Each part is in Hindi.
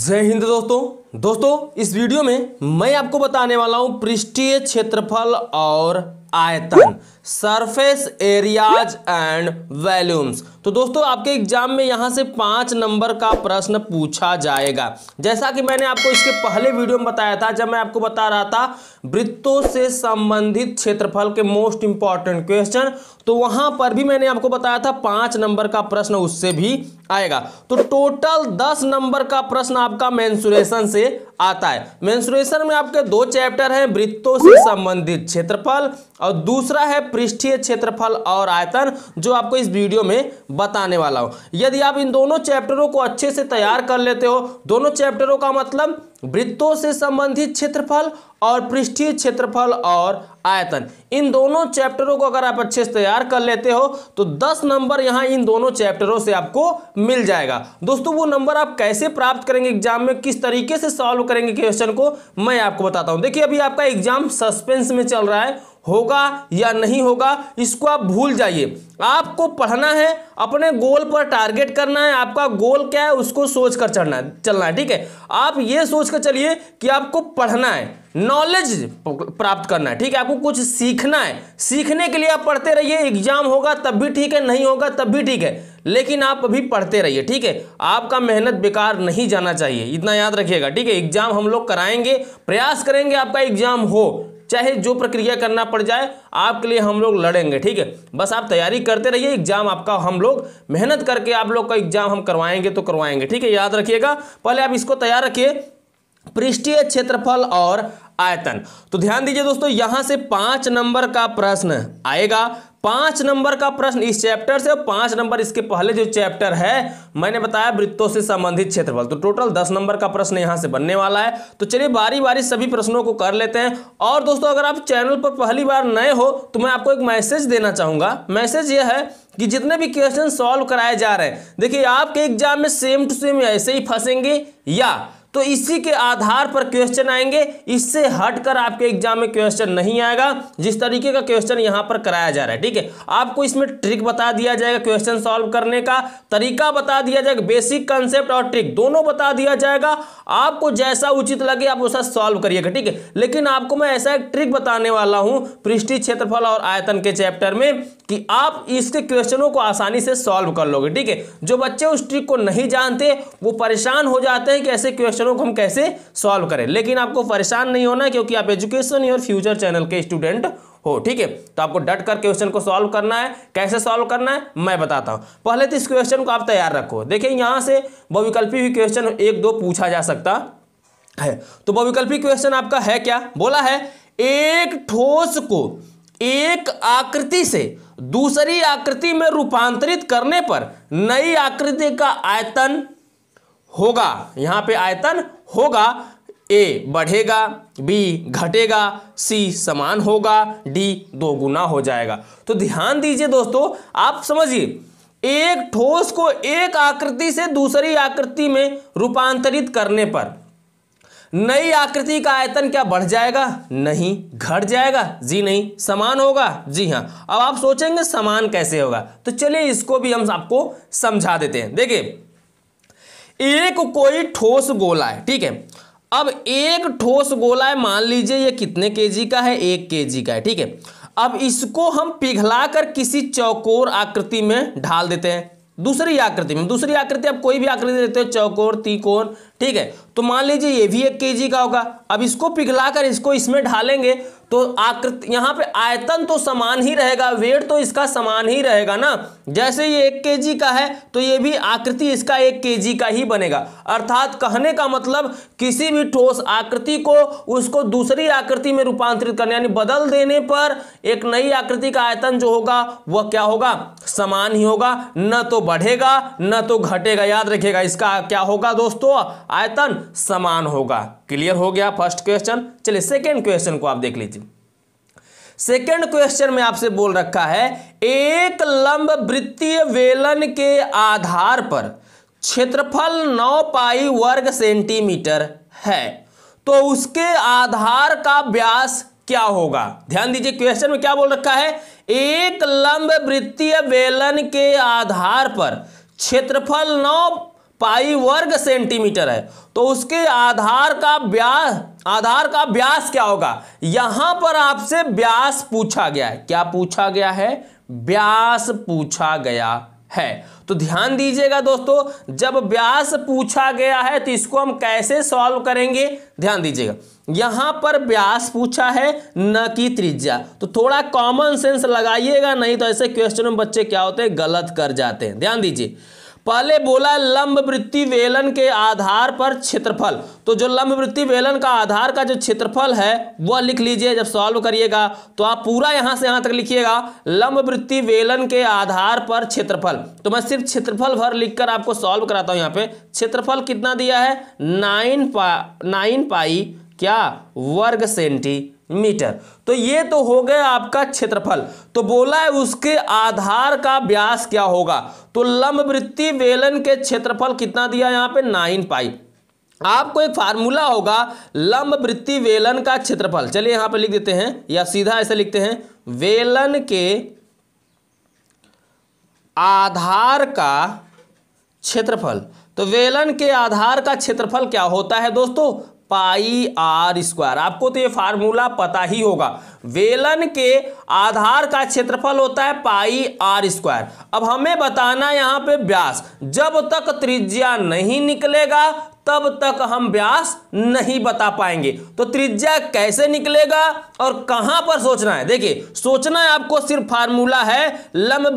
जय हिंद दोस्तों दोस्तों इस वीडियो में मैं आपको बताने वाला हूं पृष्ठीय क्षेत्रफल और आयतन सरफेस एरियाज एंड वैल्यूम्स तो दोस्तों आपके एग्जाम में यहां से पांच नंबर का प्रश्न पूछा जाएगा जैसा कि मैंने आपको इसके पहले वीडियो में बताया था जब मैं आपको बता रहा था वृत्तों से संबंधित क्षेत्रफल के मोस्ट इंपॉर्टेंट क्वेश्चन तो वहां पर भी मैंने आपको बताया था पांच नंबर का प्रश्न उससे भी आएगा तो टोटल दस नंबर का प्रश्न आपका मैंसुरेशन से आता है मेंस्ट्रुएशन में आपके दो चैप्टर हैं वृत्तों से संबंधित क्षेत्रफल और दूसरा है पृष्ठीय क्षेत्रफल और आयतन जो आपको इस वीडियो में बताने वाला हूं यदि आप इन दोनों चैप्टरों को अच्छे से तैयार कर लेते हो दोनों चैप्टरों का मतलब वृत्तों से संबंधित क्षेत्रफल और पृष्ठीय क्षेत्रफल और आयतन इन दोनों चैप्टरों को अगर आप अच्छे से तैयार कर लेते हो तो 10 नंबर यहाँ इन दोनों चैप्टरों से आपको मिल जाएगा दोस्तों वो नंबर आप कैसे प्राप्त करेंगे एग्जाम में किस तरीके से सॉल्व करेंगे क्वेश्चन को मैं आपको बताता हूँ देखिए अभी आपका एग्जाम सस्पेंस में चल रहा है होगा या नहीं होगा इसको आप भूल जाइए आपको पढ़ना है अपने गोल पर टारगेट करना है आपका गोल क्या है उसको सोच कर चढ़ना है चलना है ठीक है आप ये सोच कर चलिए कि आपको पढ़ना है नॉलेज प्राप्त करना है ठीक है आपको कुछ सीखना है सीखने के लिए आप पढ़ते रहिए एग्जाम होगा तब भी ठीक है नहीं होगा तब भी ठीक है लेकिन आप अभी पढ़ते रहिए ठीक है आपका मेहनत बेकार नहीं जाना चाहिए इतना याद रखिएगा ठीक है एग्जाम हम लोग कराएंगे प्रयास करेंगे आपका एग्जाम हो चाहे जो प्रक्रिया करना पड़ जाए आपके लिए हम लोग लड़ेंगे ठीक है बस आप तैयारी करते रहिए एग्जाम आपका हम लोग मेहनत करके आप लोग का एग्जाम हम करवाएंगे तो करवाएंगे ठीक है याद रखिएगा पहले आप इसको तैयार रखिए पृष्ठीय क्षेत्रफल और आयतन तो ध्यान दीजिए दोस्तों यहां से पांच नंबर का प्रश्न आएगा पांच नंबर का प्रश्न इस चैप्टर से पांच नंबर इसके पहले जो चैप्टर है मैंने बताया वृत्तों से संबंधित क्षेत्रफल तो टोटल दस नंबर का प्रश्न यहां से बनने वाला है तो चलिए बारी बारी सभी प्रश्नों को कर लेते हैं और दोस्तों अगर आप चैनल पर पहली बार नए हो तो मैं आपको एक मैसेज देना चाहूंगा मैसेज यह है कि जितने भी क्वेश्चन सॉल्व कराए जा रहे हैं देखिए आपके एग्जाम में सेम टू सेम ऐसे ही फंसेंगे या तो इसी के आधार पर क्वेश्चन आएंगे इससे हटकर आपके एग्जाम में क्वेश्चन नहीं आएगा जिस तरीके का क्वेश्चन यहां पर कराया जा रहा है ठीक है आपको इसमें ट्रिक बता दिया जाएगा क्वेश्चन सॉल्व करने का तरीका बता दिया जाएगा बेसिक कंसेप्ट और ट्रिक दोनों बता दिया जाएगा आपको जैसा उचित लगे आप उसका सॉल्व करिएगा ठीक है लेकिन आपको मैं ऐसा एक ट्रिक बताने वाला हूँ पृष्ठी क्षेत्रफल और आयतन के चैप्टर में कि आप इसके क्वेश्चनों को आसानी से सॉल्व कर लोगे ठीक है जो बच्चे उस ट्रिक को नहीं जानते वो परेशान हो जाते हैं कि ऐसे क्वेश्चन क्वेश्चनों को हम कैसे सॉल्व करें लेकिन आपको परेशान नहीं होना क्योंकि आप एजुकेशन और फ्यूचर चैनल के स्टूडेंट हो ठीक है तो आपको डट कर क्वेश्चन को सॉल्व करना है कैसे सॉल्व करना है मैं बताता हूं पहले तो इस क्वेश्चन को आप तैयार रखो देखिए यहां से बहुविकल्पी भी क्वेश्चन एक दो पूछा जा सकता है तो बहुविकल्पी क्वेश्चन आपका है क्या बोला है एक ठोस को एक आकृति से दूसरी आकृति में रूपांतरित करने पर नई आकृति का आयतन होगा यहाँ पे आयतन होगा ए बढ़ेगा बी घटेगा सी समान होगा डी दो गुना हो जाएगा तो ध्यान दीजिए दोस्तों आप समझिए एक ठोस को एक आकृति से दूसरी आकृति में रूपांतरित करने पर नई आकृति का आयतन क्या बढ़ जाएगा नहीं घट जाएगा जी नहीं समान होगा जी हाँ अब आप सोचेंगे समान कैसे होगा तो चलिए इसको भी हम आपको समझा देते हैं देखिए एक कोई ठोस गोला है ठीक है अब एक ठोस गोला है मान लीजिए ये कितने केजी का है एक केजी का है ठीक है अब इसको हम पिघलाकर किसी चौकोर आकृति में ढाल देते हैं दूसरी आकृति में दूसरी आकृति आप कोई भी आकृति देते हो चौकोर त्रिकोण ठीक है तो मान लीजिए ये भी एक केजी का होगा अब इसको पिघलाकर इसको इसमें ढालेंगे तो आकृति यहाँ पे आयतन तो समान ही रहेगा वेट तो इसका समान ही रहेगा ना जैसे ये एक केजी का है तो ये भी आकृति इसका एक केजी का ही बनेगा अर्थात कहने का मतलब किसी भी ठोस आकृति को उसको दूसरी आकृति में रूपांतरित करने यानी बदल देने पर एक नई आकृति का आयतन जो होगा वह क्या होगा समान ही होगा न तो बढ़ेगा न तो घटेगा याद रखेगा इसका क्या होगा दोस्तों आयतन समान होगा क्लियर हो गया फर्स्ट क्वेश्चन चलिए सेकेंड क्वेश्चन को आप देख लीजिए सेकेंड क्वेश्चन में आपसे बोल रखा है एक लंब वृत्तीय वेलन के आधार पर क्षेत्रफल नौ पाई वर्ग सेंटीमीटर है तो उसके आधार का व्यास क्या होगा ध्यान दीजिए क्वेश्चन में क्या बोल रखा है एक लंब वृत्तीय वेलन के आधार पर क्षेत्रफल नौ पाई वर्ग सेंटीमीटर है तो उसके आधार का व्यास आधार का व्यास क्या होगा यहां पर आपसे ब्यास पूछा गया है क्या पूछा गया है ब्यास पूछा गया है तो ध्यान दीजिएगा दोस्तों जब व्यास पूछा गया है तो इसको हम कैसे सॉल्व करेंगे ध्यान दीजिएगा यहां पर ब्यास पूछा है न कि त्रिज्या तो थोड़ा कॉमन सेंस लगाइएगा नहीं तो ऐसे क्वेश्चन में बच्चे क्या होते हैं गलत कर जाते हैं ध्यान दीजिए पहले बोला लंब वृत्ति वेलन के आधार पर क्षेत्रफल तो जो लंब वृत्ति वेलन का आधार का जो क्षेत्रफल है वह लिख लीजिए जब सॉल्व करिएगा तो आप पूरा यहां से यहां तक लिखिएगा लंब वृत्ति वेलन के आधार पर क्षेत्रफल तो मैं सिर्फ क्षेत्रफल भर लिखकर आपको सॉल्व कराता हूं यहां पे क्षेत्रफल कितना दिया है नाइन पा नाइन पाई क्या वर्ग सेंटीमीटर तो ये तो हो गया आपका क्षेत्रफल तो बोला है उसके आधार का व्यास क्या होगा तो लंबवृत्ति वेलन के क्षेत्रफल कितना दिया यहां पे नाइन पाई आपको एक फार्मूला होगा लंब वृत्ति वेलन का क्षेत्रफल चलिए यहां पर लिख देते हैं या सीधा ऐसे लिखते हैं वेलन के आधार का क्षेत्रफल तो वेलन के आधार का क्षेत्रफल क्या होता है दोस्तों पाई आर स्क्वायर आपको तो ये फार्मूला पता ही होगा वेलन के आधार का क्षेत्रफल होता है पाई आर स्क्वायर अब हमें बताना यहां पे व्यास जब तक त्रिज्या नहीं निकलेगा तब तक हम व्यास नहीं बता पाएंगे तो त्रिज्या कैसे निकलेगा और कहां पर सोचना है देखिए सोचना है आपको सिर्फ फार्मूला है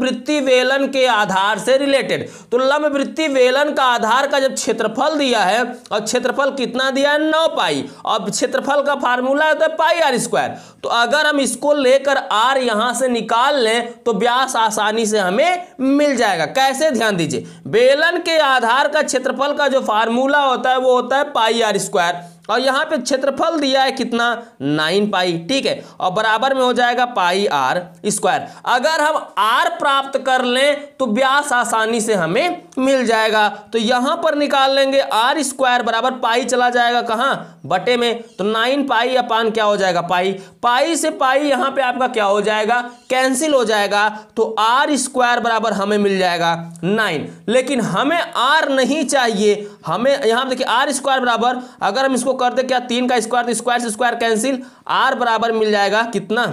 वृत्ति वेलन के आधार से रिलेटेड तो वृत्ति वेलन का आधार का जब क्षेत्रफल दिया है और क्षेत्रफल कितना दिया है नौ पाई और क्षेत्रफल का फार्मूला होता है पाई आर स्क्वायर तो अगर हम इसको लेकर आर यहां से निकाल लें तो व्यास आसानी से हमें मिल जाएगा कैसे ध्यान दीजिए वेलन के आधार का क्षेत्रफल का जो फार्मूला होता है वो होता है पाई आर स्क्वायर और यहाँ पे क्षेत्रफल दिया है कितना नाइन पाई ठीक है और बराबर में हो जाएगा पाई आर स्क्वायर अगर हम आर प्राप्त कर लें तो व्यास आसानी से हमें मिल जाएगा तो यहाँ पर निकाल लेंगे आर स्क्वायर बराबर पाई चला जाएगा कहाँ बटे में तो नाइन पाई अपान क्या हो जाएगा पाई पाई से पाई यहाँ पे आपका क्या हो जाएगा कैंसिल हो जाएगा तो आर स्क्वायर बराबर हमें मिल जाएगा नाइन लेकिन हमें आर नहीं चाहिए हमें यहाँ देखिए आर स्क्वायर बराबर अगर हम इसको कर दे क्या तीन का स्क्वायर स्क्वायर से स्क्वायर कैंसिल आर बराबर मिल जाएगा कितना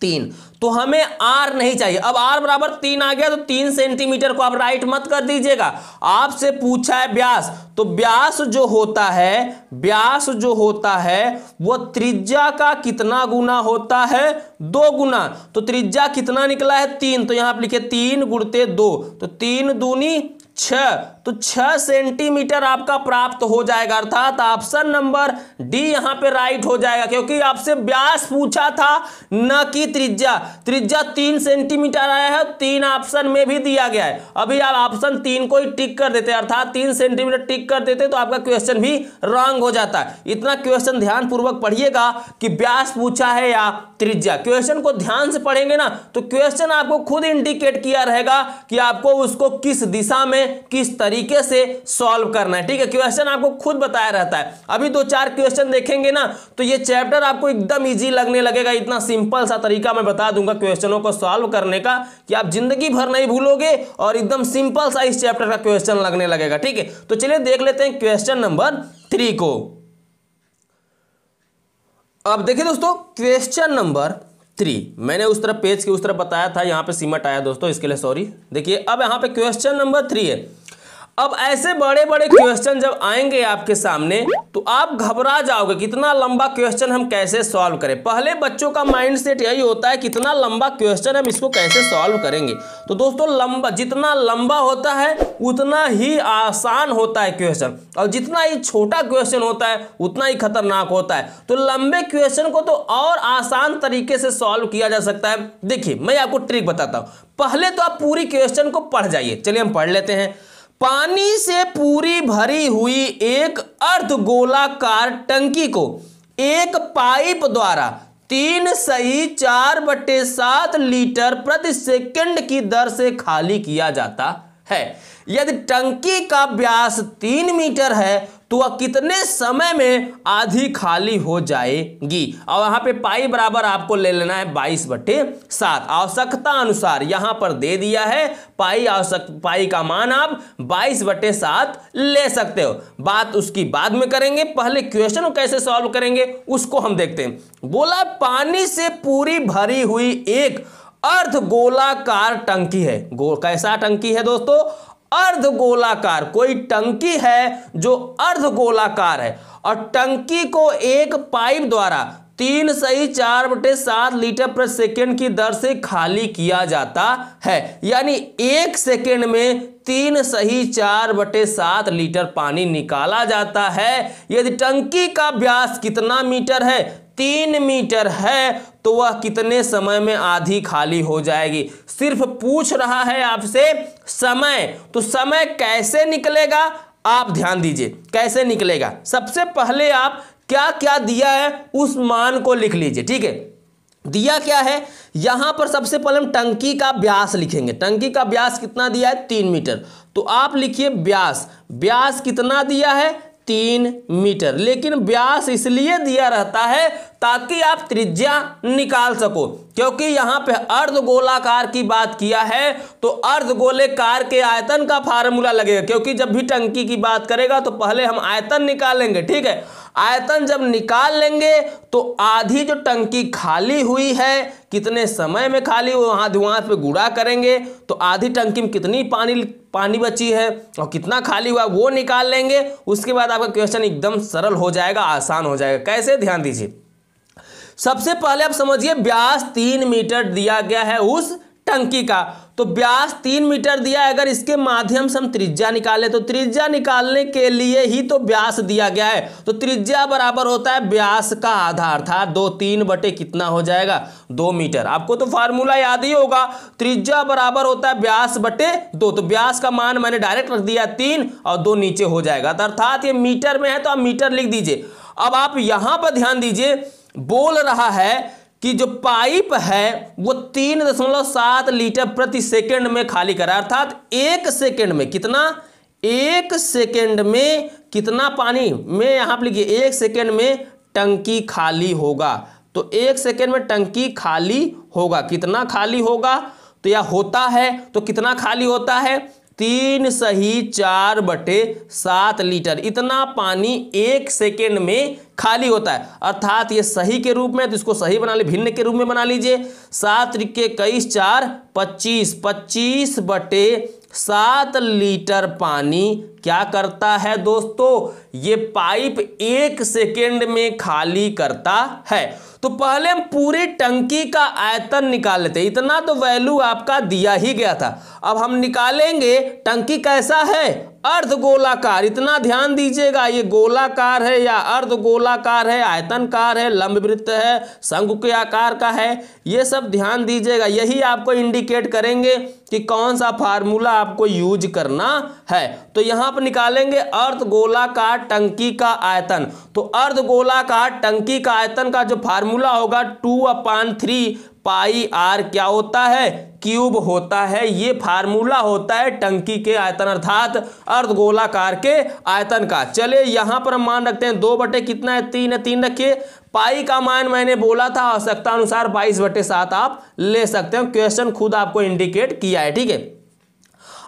तीन तो हमें आर नहीं चाहिए अब आर बराबर तीन आ गया तो तीन सेंटीमीटर को आप राइट मत कर दीजिएगा आपसे पूछा है व्यास तो व्यास जो होता है व्यास जो होता है वो त्रिज्या का कितना गुना होता है दो गुना तो त्रिज्या कितना निकला है तीन तो यहां आप लिखे तीन गुणते दो तो तीन दूनी छ तो छह सेंटीमीटर आपका प्राप्त हो जाएगा अर्थात ऑप्शन नंबर डी यहां पे राइट हो जाएगा क्योंकि आपसे व्यास पूछा था न कि त्रिज्या त्रिज्या तीन सेंटीमीटर आया है तीन ऑप्शन में भी दिया गया है अभी आप ऑप्शन तीन को ही टिक कर देते अर्थात तीन सेंटीमीटर टिक कर देते तो आपका क्वेश्चन भी रॉन्ग हो जाता है इतना क्वेश्चन ध्यानपूर्वक पढ़िएगा कि व्यास पूछा है या त्रिज्या क्वेश्चन को ध्यान से पढ़ेंगे ना तो क्वेश्चन आपको खुद इंडिकेट किया रहेगा कि आपको उसको किस दिशा में किस तरीके तरीके से सॉल्व करना है ठीक है क्वेश्चन आपको खुद बताया रहता है अभी दो चार क्वेश्चन देखेंगे ना तो ये चैप्टर आपको एकदम ईजी लगने लगेगा इतना सिंपल सा तरीका मैं बता दूंगा क्वेश्चनों को सॉल्व करने का कि आप जिंदगी भर नहीं भूलोगे और एकदम सिंपल सा इस चैप्टर का क्वेश्चन लगने लगेगा ठीक है तो चलिए देख लेते हैं क्वेश्चन नंबर थ्री को अब देखिए दोस्तों क्वेश्चन नंबर थ्री मैंने उस तरफ पेज के उस तरफ बताया था यहां पे सीमट आया दोस्तों इसके लिए सॉरी देखिए अब यहां पे क्वेश्चन नंबर थ्री है अब ऐसे बड़े बड़े क्वेश्चन जब आएंगे आपके सामने तो आप घबरा जाओगे कितना लंबा क्वेश्चन हम कैसे सॉल्व करें पहले बच्चों का माइंड सेट यही होता है कितना लंबा क्वेश्चन हम इसको कैसे सॉल्व करेंगे तो दोस्तों लंबा जितना लंबा होता है उतना ही आसान होता है क्वेश्चन और जितना ही छोटा क्वेश्चन होता है उतना ही खतरनाक होता है तो लंबे क्वेश्चन को तो और आसान तरीके से सॉल्व किया जा सकता है देखिए मैं आपको ट्रिक बताता हूँ पहले तो आप पूरी क्वेश्चन को पढ़ जाइए चलिए हम पढ़ लेते हैं पानी से पूरी भरी हुई एक अर्ध गोलाकार टंकी को एक पाइप द्वारा तीन सही चार बटे सात लीटर प्रति सेकंड की दर से खाली किया जाता है यदि टंकी का व्यास तीन मीटर है तो वह कितने समय में आधी खाली हो जाएगी और यहाँ पे पाई बराबर आपको ले लेना है बाईस बटे सात आवश्यकता अनुसार यहाँ पर दे दिया है पाई आवश्यक पाई का मान आप बाईस बटे सात ले सकते हो बात उसकी बाद में करेंगे पहले क्वेश्चन कैसे सॉल्व करेंगे उसको हम देखते हैं बोला पानी से पूरी भरी हुई एक अर्ध गोलाकार टंकी है गो कैसा टंकी है दोस्तों अर्ध गोलाकार कोई टंकी है जो अर्ध गोलाकार है और टंकी को एक पाइप द्वारा तीन सही चार बटे सात लीटर प्रति सेकेंड की दर से खाली किया जाता है यानी एक सेकेंड में तीन सही चार बटे सात लीटर पानी निकाला जाता है यदि टंकी का व्यास कितना मीटर है तीन मीटर है तो वह कितने समय में आधी खाली हो जाएगी सिर्फ पूछ रहा है आपसे समय तो समय कैसे निकलेगा आप ध्यान दीजिए कैसे निकलेगा सबसे पहले आप क्या क्या दिया है उस मान को लिख लीजिए ठीक है दिया क्या है यहां पर सबसे पहले हम टंकी का व्यास लिखेंगे टंकी का व्यास कितना दिया है तीन मीटर तो आप लिखिए ब्यास ब्यास कितना दिया है तीन मीटर लेकिन ब्यास इसलिए दिया रहता है ताकि आप त्रिज्या निकाल सको क्योंकि यहां पे अर्ध गोलाकार की बात किया है तो अर्ध गोलेकार के आयतन का फार्मूला लगेगा क्योंकि जब भी टंकी की बात करेगा तो पहले हम आयतन निकालेंगे ठीक है आयतन जब निकाल लेंगे तो आधी जो टंकी खाली हुई है कितने समय में खाली वो वहाँ वहाँ पे गुड़ा करेंगे तो आधी टंकी में कितनी पानी पानी बची है और कितना खाली हुआ वो निकाल लेंगे उसके बाद आपका क्वेश्चन एकदम सरल हो जाएगा आसान हो जाएगा कैसे ध्यान दीजिए सबसे पहले आप समझिए ब्यास तीन मीटर दिया गया है उस टंकी का तो व्यास तीन मीटर दिया है अगर इसके माध्यम से हम त्रिज्या निकालें तो त्रिज्या निकालने के लिए ही तो व्यास दिया गया है तो त्रिज्या बराबर होता है व्यास का आधार था दो तीन बटे कितना हो जाएगा दो मीटर आपको तो फार्मूला याद ही होगा त्रिज्या बराबर होता है व्यास बटे दो तो व्यास का मान मैंने डायरेक्ट रख दिया तीन और दो नीचे हो जाएगा तो अर्थात ये मीटर में है तो आप मीटर लिख दीजिए अब आप यहां पर ध्यान दीजिए बोल रहा है कि जो पाइप है वो तीन दशमलव सात लीटर प्रति सेकंड में खाली करा अर्थात एक सेकंड में कितना एक सेकंड में कितना पानी में यहां पर लिखिए एक सेकंड में टंकी खाली होगा तो एक सेकंड में टंकी खाली होगा कितना खाली होगा तो या होता है तो कितना खाली होता है तीन सही चार बटे सात लीटर इतना पानी एक सेकेंड में खाली होता है अर्थात ये सही के रूप में तो इसको सही बना ले भिन्न के रूप में बना लीजिए सात के इक्कीस चार पच्चीस पच्चीस बटे सात लीटर पानी क्या करता है दोस्तों ये पाइप एक सेकेंड में खाली करता है तो पहले हम पूरी टंकी का आयतन निकाल लेते इतना तो वैल्यू आपका दिया ही गया था अब हम निकालेंगे टंकी कैसा है अर्ध गोलाकार इतना ध्यान दीजिएगा ये गोलाकार है या अर्ध गोलाकार है आयतनकार है वृत्त है संघ के आकार का है ये सब ध्यान दीजिएगा यही आपको इंडिकेट करेंगे कि कौन सा फार्मूला आपको यूज करना है तो यहाँ आप निकालेंगे अर्ध टंकी का आयतन तो अर्ध टंकी का आयतन का जो फार्मूला होगा two upon three pi R क्या होता है क्यूब होता है ये फार्मूला होता है टंकी के आयतन अर्थात अर्ध गोलाकार के आयतन का चले यहाँ पर हम मान रखते हैं दो बटे कितना है तीन है तीन रखिए पाई का मान मैंने बोला था आवश्यकता अनुसार बाईस बटे सात आप ले सकते हो क्वेश्चन खुद आपको इंडिकेट किया है ठीक है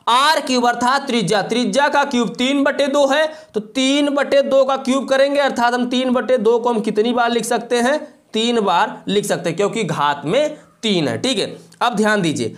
आर क्यूब अर्थात त्रिज्या त्रिज्या का क्यूब तीन बटे दो है तो तीन बटे दो का क्यूब करेंगे अर्थात हम तीन बटे दो को हम कितनी बार लिख सकते हैं तीन बार लिख सकते हैं क्योंकि घात में तीन है ठीक है अब ध्यान दीजिए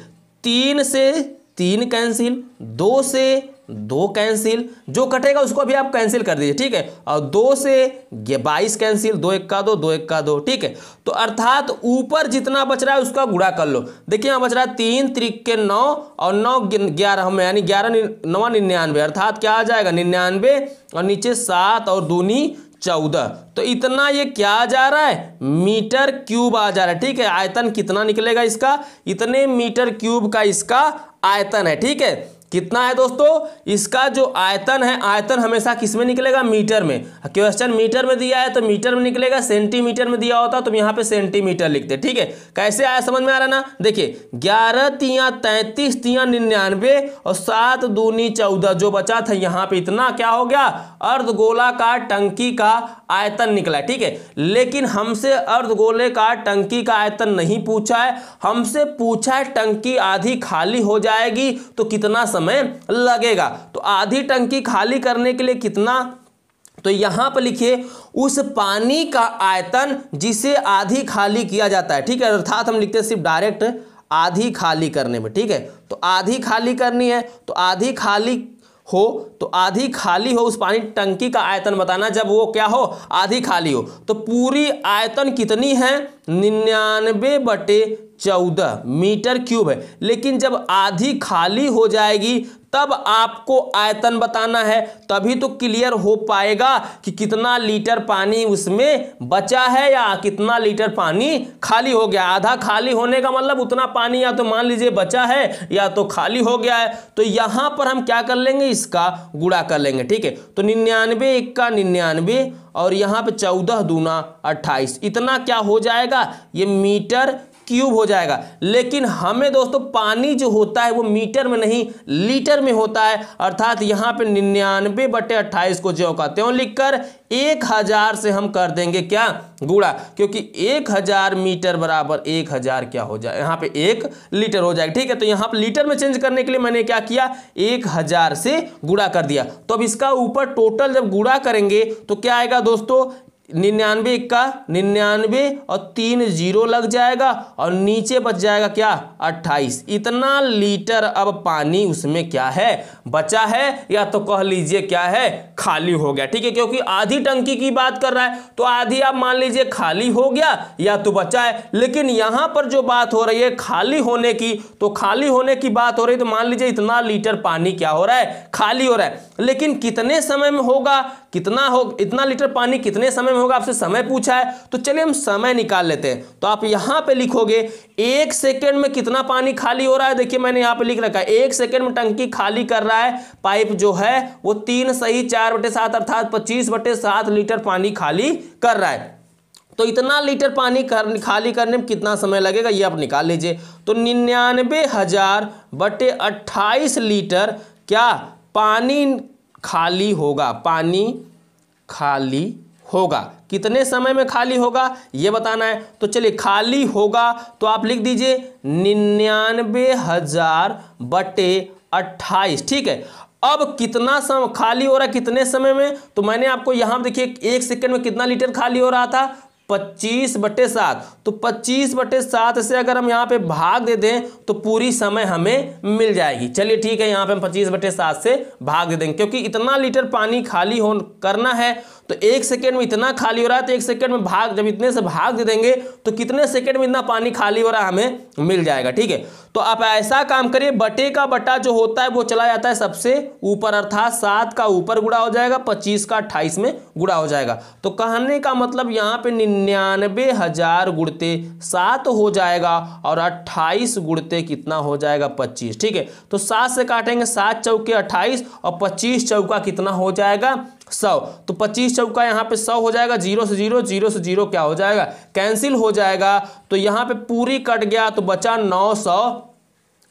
तीन से तीन कैंसिल दो से दो कैंसिल जो कटेगा उसको भी आप कैंसिल कर दीजिए ठीक है और दो से बाईस कैंसिल दो एक का दो दो एक का दो ठीक है तो अर्थात ऊपर जितना बच रहा है उसका गुड़ा कर लो देखिए यहाँ बच रहा है तीन त्रिक्के नौ और नौ ग्यारह में यानी ग्यारह नवा निन्यानवे अर्थात क्या आ जाएगा निन्यानवे और नीचे सात और दूनी चौदह तो इतना ये क्या आ जा रहा है मीटर क्यूब आ जा रहा है ठीक है आयतन कितना निकलेगा इसका इतने मीटर क्यूब का इसका आयतन है ठीक है कितना है दोस्तों इसका जो आयतन है आयतन हमेशा किस में निकलेगा मीटर में क्वेश्चन मीटर में दिया है तो मीटर में निकलेगा सेंटीमीटर में दिया होता तो यहाँ पे सेंटीमीटर लिखते ठीक है कैसे आया समझ में आ रहा ना देखिए ग्यारह तिया तैंतीस तिया निन्यानवे और सात दूनी चौदह जो बचा था यहाँ पे इतना क्या हो गया अर्धगोला का टंकी का आयतन निकला ठीक है लेकिन हमसे अर्धगोले का टंकी का आयतन नहीं पूछा है हमसे पूछा है टंकी आधी खाली हो जाएगी तो कितना समय लगेगा तो आधी टंकी खाली करने के लिए कितना तो यहां पर लिखिए उस पानी का आयतन जिसे आधी खाली किया जाता है ठीक है अर्थात हम लिखते हैं सिर्फ डायरेक्ट आधी खाली करने में ठीक है तो आधी खाली करनी है तो आधी खाली हो तो आधी खाली हो उस पानी टंकी का आयतन बताना जब वो क्या हो आधी खाली हो तो पूरी आयतन कितनी है निन्यानवे बटे चौदह मीटर क्यूब है लेकिन जब आधी खाली हो जाएगी तब आपको आयतन बताना है तभी तो क्लियर हो पाएगा कि कितना लीटर पानी उसमें बचा है या कितना लीटर पानी खाली हो गया आधा खाली होने का मतलब उतना पानी या तो मान लीजिए बचा है या तो खाली हो गया है तो यहां पर हम क्या कर लेंगे इसका गुड़ा कर लेंगे ठीक है तो निन्यानवे इक्का निन्यानवे और यहाँ पे चौदह दूना अट्ठाईस इतना क्या हो जाएगा ये मीटर क्यूब हो जाएगा लेकिन हमें दोस्तों पानी जो होता है वो मीटर में नहीं लीटर में होता है अर्थात यहाँ पे निन्यानवे बटे अट्ठाईस को ज्यो का त्यों लिखकर एक हजार से हम कर देंगे क्या गुड़ा क्योंकि एक हजार मीटर बराबर एक हजार क्या हो जाए यहाँ पे एक लीटर हो जाएगा ठीक है तो यहाँ पर लीटर में चेंज करने के लिए मैंने क्या किया एक हजार से गुड़ा कर दिया तो अब इसका ऊपर टोटल जब गुड़ा करेंगे तो क्या आएगा दोस्तों निन्यानवे इक्का निन्यानवे और तीन जीरो लग जाएगा और नीचे बच जाएगा क्या अट्ठाईस इतना लीटर अब पानी उसमें क्या है बचा है या तो कह लीजिए क्या है खाली हो गया ठीक है क्योंकि आधी टंकी की बात कर रहा है तो आधी आप मान लीजिए खाली हो गया या तो बचा है लेकिन यहाँ पर जो बात हो रही है खाली होने की तो खाली होने की बात हो रही है तो मान लीजिए इतना लीटर पानी क्या हो रहा है खाली हो रहा है लेकिन कितने समय में होगा कितना हो इतना लीटर पानी कितने समय में होगा आपसे समय पूछा है तो चलिए हम समय निकाल लेते हैं तो आप यहां पे लिखोगे एक सेकेंड में कितना पानी खाली हो रहा है देखिए मैंने यहां पे लिख रखा है एक सेकेंड में टंकी खाली कर रहा है पाइप जो है वो तीन सही चार बटे सात अर्थात पच्चीस बटे सात लीटर पानी खाली कर रहा है तो इतना लीटर पानी कर, खाली करने में कितना समय लगेगा ये आप निकाल लीजिए तो निन्यानवे हज़ार बटे अट्ठाईस लीटर क्या पानी खाली होगा पानी खाली होगा कितने समय में खाली होगा ये बताना है तो चलिए खाली होगा तो आप लिख दीजिए निन्यानवे हज़ार बटे अट्ठाईस ठीक है अब कितना समय खाली हो रहा है कितने समय में तो मैंने आपको यहां देखिए एक सेकंड में कितना लीटर खाली हो रहा था पच्चीस बटे सात तो पच्चीस बटे सात से अगर हम यहाँ पे भाग दे दें तो पूरी समय हमें मिल जाएगी चलिए ठीक है यहाँ पे हम पच्चीस बटे सात से भाग दे देंगे क्योंकि इतना लीटर पानी खाली हो करना है तो एक सेकेंड में इतना खाली हो रहा है तो एक सेकेंड में भाग जब इतने से भाग दे देंगे तो कितने सेकेंड में इतना पानी खाली हो रहा है हमें मिल जाएगा ठीक है तो आप ऐसा काम करिए बटे का बटा जो होता है वो चला जाता है सबसे ऊपर अर्थात सात का ऊपर गुड़ा हो जाएगा पच्चीस का अट्ठाईस में गुड़ा हो जाएगा तो कहने का मतलब यहाँ पे निन्यानबे हजार गुड़ते सात हो जाएगा और अट्ठाईस गुड़ते कितना हो जाएगा पच्चीस ठीक है तो सात से काटेंगे सात चौके अट्ठाईस और पच्चीस चौका कितना हो जाएगा सौ तो पच्चीस चौका यहाँ पे सौ हो जाएगा जीरो से जीरो जीरो से जीरो क्या हो जाएगा कैंसिल हो जाएगा तो यहाँ पे पूरी कट गया तो बचा नौ सौ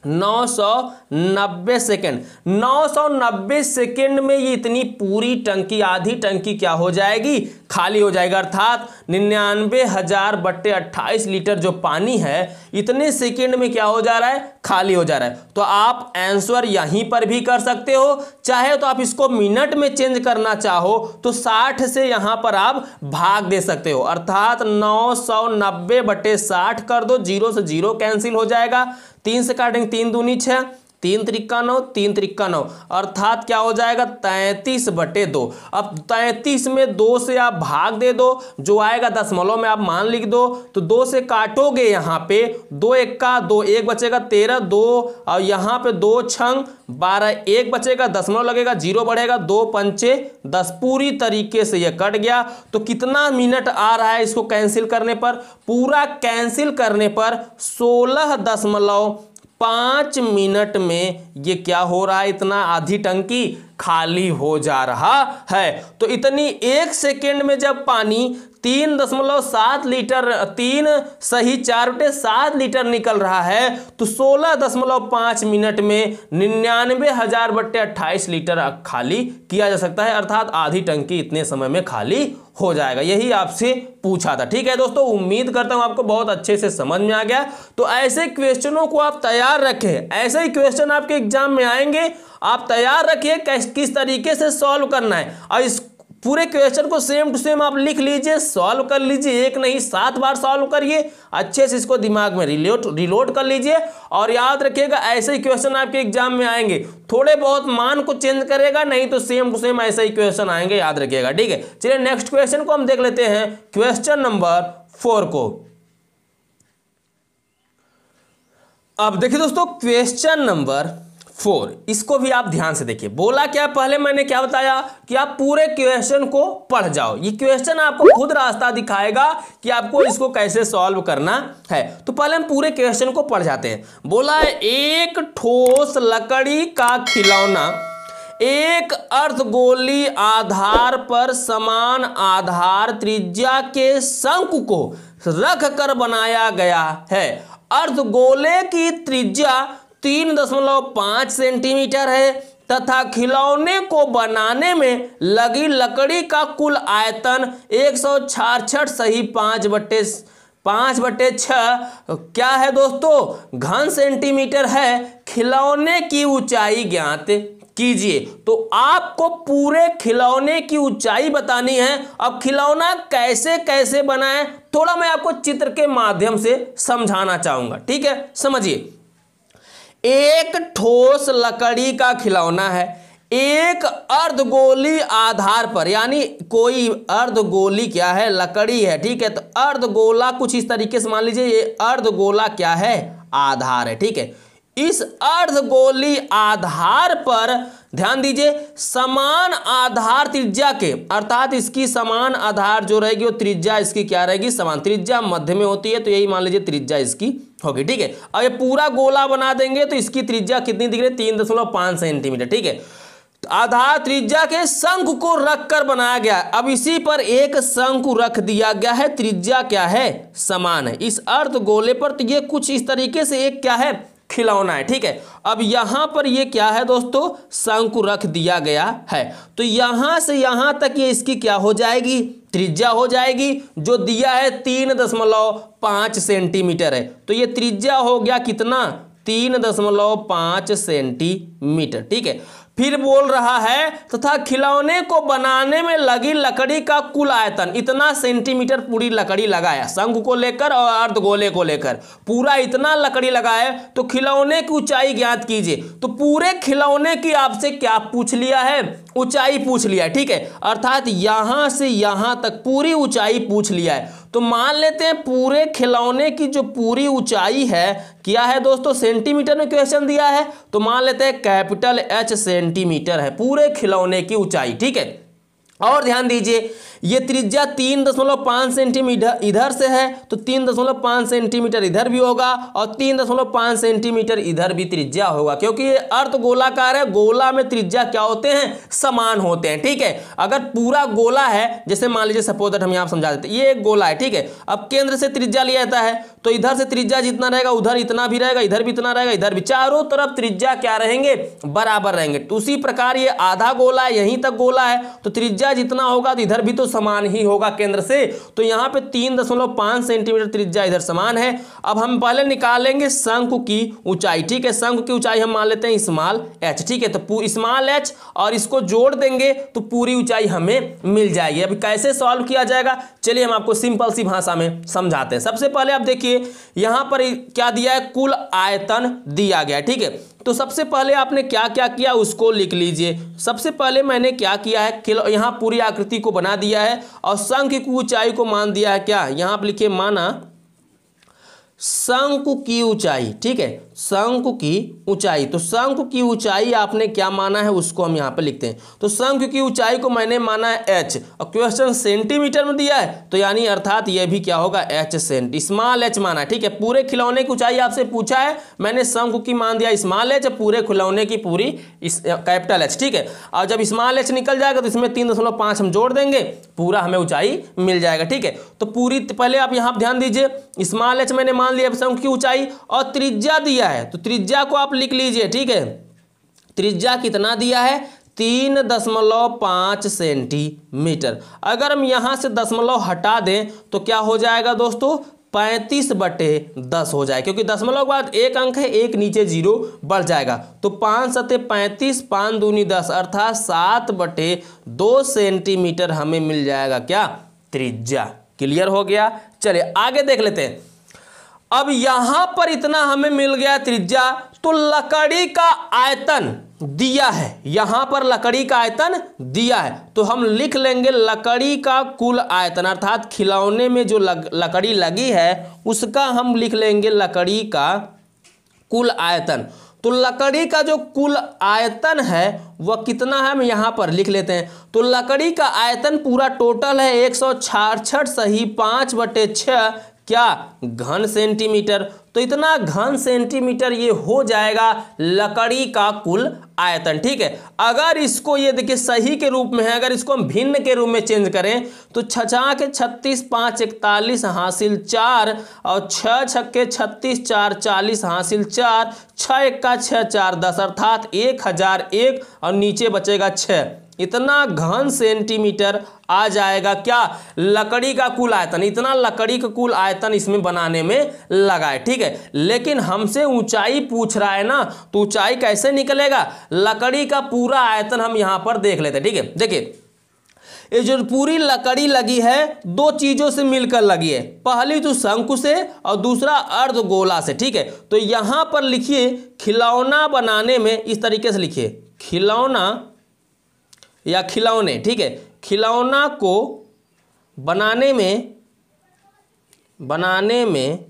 990 सेकेंड 990 सेकेंड में ये इतनी पूरी टंकी आधी टंकी क्या हो जाएगी खाली हो जाएगा अर्थात निन्यानवे हजार बट्टे अट्ठाईस लीटर जो पानी है इतने सेकेंड में क्या हो जा रहा है खाली हो जा रहा है तो आप आंसर यहीं पर भी कर सकते हो चाहे तो आप इसको मिनट में चेंज करना चाहो तो 60 से यहां पर आप भाग दे सकते हो अर्थात 990 बटे साठ कर दो जीरो से जीरो कैंसिल हो जाएगा तीन से काटेंगे तीन दूनी छः तीन त्रिक्का नौ तीन त्रिका नौ अर्थात क्या हो जाएगा तैंतीस बटे दो अब तैंतीस में दो से आप भाग दे दो जो आएगा दसमलव में आप मान लिख दो तो दो से काटोगे यहाँ पे दो इक्का दो एक बचेगा तेरह दो और यहाँ पे दो छंग बारह एक बचेगा दसमलव लगेगा जीरो बढ़ेगा दो पंचे दस पूरी तरीके से यह कट गया तो कितना मिनट आ रहा है इसको कैंसिल करने पर पूरा कैंसिल करने पर सोलह दशमलव पाँच मिनट में ये क्या हो रहा है इतना आधी टंकी खाली हो जा रहा है तो इतनी एक सेकेंड में जब पानी तीन दशमलव सात लीटर तीन सही चार बटे सात लीटर निकल रहा है तो सोलह दशमलव पाँच मिनट में निन्यानवे हज़ार बटे अट्ठाईस लीटर खाली किया जा सकता है अर्थात आधी टंकी इतने समय में खाली हो जाएगा यही आपसे पूछा था ठीक है दोस्तों उम्मीद करता हूं आपको बहुत अच्छे से समझ में आ गया तो ऐसे क्वेश्चनों को आप तैयार रखें ऐसे ही क्वेश्चन आपके एग्जाम में आएंगे आप तैयार रखिए किस तरीके से सॉल्व करना है और इस पूरे क्वेश्चन को सेम टू सेम आप लिख लीजिए सॉल्व कर लीजिए एक नहीं सात बार सॉल्व करिए अच्छे से इसको दिमाग में रिलोट रिलोड कर लीजिए और याद रखिएगा ऐसे ही क्वेश्चन आपके एग्जाम में आएंगे थोड़े बहुत मान को चेंज करेगा नहीं तो सेम टू सेम ऐसे ही क्वेश्चन आएंगे याद रखिएगा ठीक है चलिए नेक्स्ट क्वेश्चन को हम देख लेते हैं क्वेश्चन नंबर फोर को अब देखिए दोस्तों क्वेश्चन नंबर फोर इसको भी आप ध्यान से देखिए बोला क्या पहले मैंने क्या बताया कि आप पूरे क्वेश्चन को पढ़ जाओ ये क्वेश्चन आपको खुद रास्ता दिखाएगा कि आपको इसको कैसे सॉल्व करना है तो पहले हम पूरे क्वेश्चन को पढ़ जाते हैं बोला है एक ठोस लकड़ी का खिलौना एक अर्ध गोली आधार पर समान आधार त्रिज्या के शंकु को रख कर बनाया गया है अर्ध गोले की त्रिज्या तीन दशमलव पाँच सेंटीमीटर है तथा खिलौने को बनाने में लगी लकड़ी का कुल आयतन एक सौ छाछठ सही पाँच बट्टे पाँच बटे छ क्या है दोस्तों घन सेंटीमीटर है खिलौने की ऊंचाई ज्ञात कीजिए तो आपको पूरे खिलौने की ऊंचाई बतानी है अब खिलौना कैसे कैसे बनाए थोड़ा मैं आपको चित्र के माध्यम से समझाना चाहूंगा ठीक है समझिए एक ठोस लकड़ी का खिलौना है एक अर्धगोली आधार पर यानी कोई अर्धगोली क्या है लकड़ी है ठीक है तो अर्धगोला कुछ इस तरीके से मान लीजिए ये अर्धगोला क्या है आधार है ठीक है इस अर्धगोली आधार पर ध्यान दीजिए समान आधार त्रिज्या के अर्थात इसकी समान आधार जो रहेगी वो त्रिज्या इसकी क्या रहेगी समान त्रिज्या मध्य में होती है तो यही मान लीजिए त्रिज्या इसकी होगी ठीक है अब ये पूरा गोला बना देंगे तो इसकी त्रिज्या कितनी दिख रही है तीन दशमलव पांच सेंटीमीटर ठीक है तो आधार त्रिज्या के शंख को रखकर बनाया गया अब इसी पर एक शंख रख दिया गया है त्रिज्या क्या है समान है इस अर्ध गोले पर तो ये कुछ इस तरीके से एक क्या है खिलौना है ठीक है अब यहां पर ये क्या है दोस्तों शंकु रख दिया गया है तो यहां से यहां तक ये इसकी क्या हो जाएगी त्रिज्या हो जाएगी जो दिया है तीन दशमलव पांच सेंटीमीटर है तो ये त्रिज्या हो गया कितना तीन दशमलव पांच सेंटीमीटर ठीक है फिर बोल रहा है तथा खिलौने को बनाने में लगी लकड़ी का कुल आयतन इतना सेंटीमीटर पूरी लकड़ी लगाया संघ को लेकर और अर्धगोले को लेकर पूरा इतना लकड़ी लगाए तो खिलौने की ऊंचाई ज्ञात कीजिए तो पूरे खिलौने की आपसे क्या पूछ लिया है ऊंचाई पूछ लिया ठीक है अर्थात यहां से यहां तक पूरी ऊंचाई पूछ लिया है तो मान लेते हैं पूरे खिलौने की जो पूरी ऊंचाई है क्या है दोस्तों सेंटीमीटर में क्वेश्चन दिया है तो मान लेते हैं कैपिटल एच सेंटीमीटर है पूरे खिलौने की ऊंचाई ठीक है और ध्यान दीजिए ये त्रिज्या तीन दशमलव पांच सेंटीमीटर इधर से है तो तीन दशमलव पांच सेंटीमीटर इधर भी होगा और तीन दशमलव पांच सेंटीमीटर इधर भी त्रिज्या होगा क्योंकि ये अर्थ गोलाकार है गोला में त्रिज्या क्या होते हैं समान होते हैं ठीक है अगर पूरा गोला है जैसे मान लीजिए सपोज हम यहां समझा देते ये एक गोला है ठीक है अब केंद्र से त्रिज्या लिया जाता है तो इधर से त्रिज्या जितना रहेगा उधर इतना भी रहेगा इधर भी इतना रहेगा इधर भी चारों तरफ त्रिज्या क्या रहेंगे बराबर रहेंगे तो उसी प्रकार ये आधा गोला है यहीं तक गोला है तो त्रिज्या जितना होगा तो इधर भी तो समान ही होगा केंद्र से तो यहाँ पे तीन दशमलव पाँच सेंटीमीटर त्रिज्या इधर समान है अब हम पहले निकालेंगे शंकु की ऊंचाई ठीक है शंकु की ऊंचाई हम मान लेते हैं स्मॉल एच ठीक है तो स्मॉल एच और इसको जोड़ देंगे तो पूरी ऊंचाई हमें मिल जाएगी अब कैसे सॉल्व किया जाएगा चलिए हम आपको सिंपल सी भाषा में समझाते हैं सबसे पहले आप देखिए यहाँ पर क्या दिया है कुल आयतन दिया गया ठीक है तो सबसे पहले आपने क्या क्या किया उसको लिख लीजिए सबसे पहले मैंने क्या किया है खिल यहाँ पूरी आकृति को बना दिया है और शंख की ऊंचाई को मान दिया है क्या यहाँ आप लिखिए माना शंकु की ऊंचाई ठीक है शंख की ऊंचाई तो शंख की ऊंचाई आपने क्या माना है उसको हम यहाँ पर लिखते हैं तो शंख की ऊंचाई को मैंने माना है एच और क्वेश्चन सेंटीमीटर में दिया है तो यानी अर्थात यह भी क्या होगा एच सेंट स्मॉल एच माना ठीक है पूरे खिलौने की ऊंचाई आपसे पूछा है मैंने शंख की मान दिया स्मॉल एच पूरे खिलौने की पूरी कैपिटल एच ठीक है और जब स्मॉल एच निकल जाएगा तो इसमें तीन दशमलव पांच हम जोड़ देंगे पूरा हमें ऊंचाई मिल जाएगा ठीक है तो पूरी पहले आप यहाँ ध्यान दीजिए स्मॉल एच मैंने मान लिया शंख की ऊंचाई और त्रिज्या दिया है तो त्रिज्या को आप लिख लीजिए ठीक है त्रिज्या कितना दिया है तीन दशमलव पाँच सेंटीमीटर अगर हम यहाँ से दशमलव हटा दें तो क्या हो जाएगा दोस्तों पैंतीस बटे दस हो जाए क्योंकि दशमलव के बाद एक अंक है एक नीचे जीरो बढ़ जाएगा तो पाँच सते पैंतीस पाँच दूनी दस अर्थात सात बटे दो सेंटीमीटर हमें मिल जाएगा क्या त्रिज्या क्लियर हो गया चलिए आगे देख लेते हैं अब यहां पर इतना हमें मिल गया त्रिज्या तो लकड़ी का आयतन दिया है यहां पर लकड़ी का आयतन दिया है तो हम लिख लेंगे लकड़ी का कुल आयतन अर्थात खिलौने में जो लग, लकड़ी लगी है उसका हम लिख लेंगे लकड़ी का कुल आयतन तो लकड़ी का जो कुल आयतन है वह कितना है हम यहाँ पर लिख लेते हैं तो लकड़ी का आयतन पूरा टोटल है एक सौ सही पाँच बटे छः क्या घन सेंटीमीटर तो इतना घन सेंटीमीटर ये हो जाएगा लकड़ी का कुल आयतन ठीक है अगर इसको ये देखिए सही के रूप में है अगर इसको हम भिन्न के रूप में चेंज करें तो छछा के छत्तीस पाँच इकतालीस हासिल चार और छः छक्के छत्तीस चार चालीस हासिल चार छः इक्का छः चार दस अर्थात एक हज़ार एक और नीचे बचेगा छः इतना घन सेंटीमीटर आ जाएगा क्या लकड़ी का कुल आयतन इतना लकड़ी का कुल आयतन इसमें बनाने में लगा है ठीक है लेकिन हमसे ऊंचाई पूछ रहा है ना तो ऊंचाई कैसे निकलेगा लकड़ी का पूरा आयतन हम यहां पर देख लेते हैं ठीक है देखिए ये जो पूरी लकड़ी लगी है दो चीज़ों से मिलकर लगी है पहली तो शंकु से और दूसरा अर्ध गोला से ठीक है तो यहां पर लिखिए खिलौना बनाने में इस तरीके से लिखिए खिलौना या खिलौने ठीक है खिलौना को बनाने में बनाने में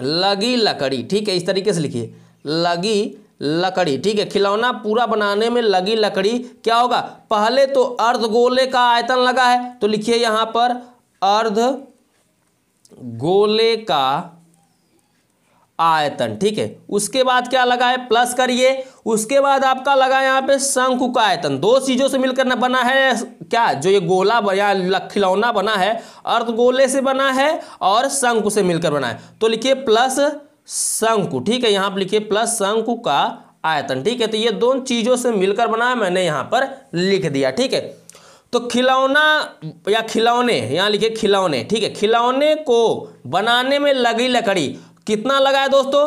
लगी लकड़ी ठीक है इस तरीके से लिखिए लगी लकड़ी ठीक है खिलौना पूरा बनाने में लगी लकड़ी क्या होगा पहले तो अर्ध गोले का आयतन लगा है तो लिखिए यहां पर अर्ध गोले का आयतन ठीक है उसके बाद क्या लगा है प्लस करिए उसके बाद आपका लगा यहाँ पे शंकु का आयतन दो चीज़ों से मिलकर ना बना है क्या जो ये गोला या खिलौना बना है अर्थ गोले से बना है और शंकु से मिलकर बना है तो लिखिए प्लस शंकु ठीक है यहाँ पर लिखिए प्लस शंकु का आयतन ठीक है तो ये दोनों चीज़ों से मिलकर बना है मैंने यहाँ पर लिख दिया ठीक है तो खिलौना या खिलौने यहाँ लिखिए खिलौने ठीक है खिलौने को बनाने में लगी लकड़ी कितना लगा है दोस्तों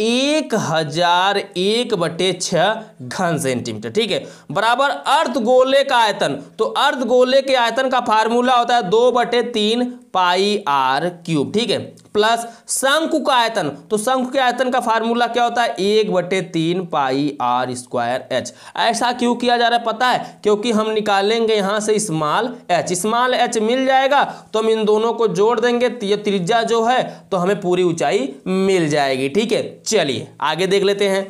एक हजार एक बटे छ घन सेंटीमीटर ठीक है बराबर अर्ध गोले का आयतन तो अर्ध गोले के आयतन का फार्मूला होता है दो बटे तीन पाई आर क्यूब ठीक है प्लस शंकु का आयतन तो शंकु के आयतन का फार्मूला क्या होता है एक बटे तीन पाई आर स्क्वायर एच ऐसा क्यों किया जा रहा है पता है क्योंकि हम निकालेंगे यहां से स्मॉल एच स्मॉल एच मिल जाएगा तो हम इन दोनों को जोड़ देंगे तो त्रिज्या जो है तो हमें पूरी ऊंचाई मिल जाएगी ठीक है चलिए आगे देख लेते हैं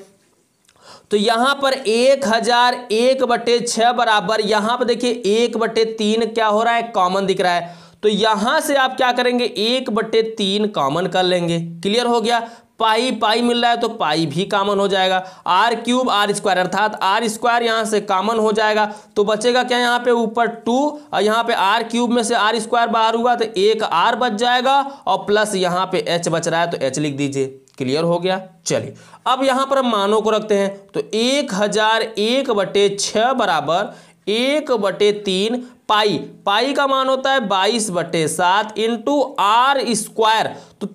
तो यहां पर एक हजार एक बटे छह बराबर यहां पर देखिए एक बटे तीन क्या हो रहा है कॉमन दिख रहा है तो यहां से आप क्या करेंगे एक बट्टे तीन कॉमन कर लेंगे क्लियर हो गया पाई पाई मिल रहा है तो पाई भी कॉमन हो जाएगा आर क्यूब आर स्क्वायर अर्थात आर स्क्वायर यहाँ से कॉमन हो जाएगा तो बचेगा क्या यहाँ पे ऊपर टू और यहाँ पे आर क्यूब में से आर स्क्वायर बाहर हुआ तो एक आर बच जाएगा और प्लस यहाँ पे एच बच रहा है तो एच लिख दीजिए क्लियर हो गया चलिए अब यहाँ पर हम मानों को रखते हैं तो एक हजार एक बटे छः बराबर एक बटे तीन पाई पाई का मान होता है बाईस बटे सात इंटू आर स्क्वायर तो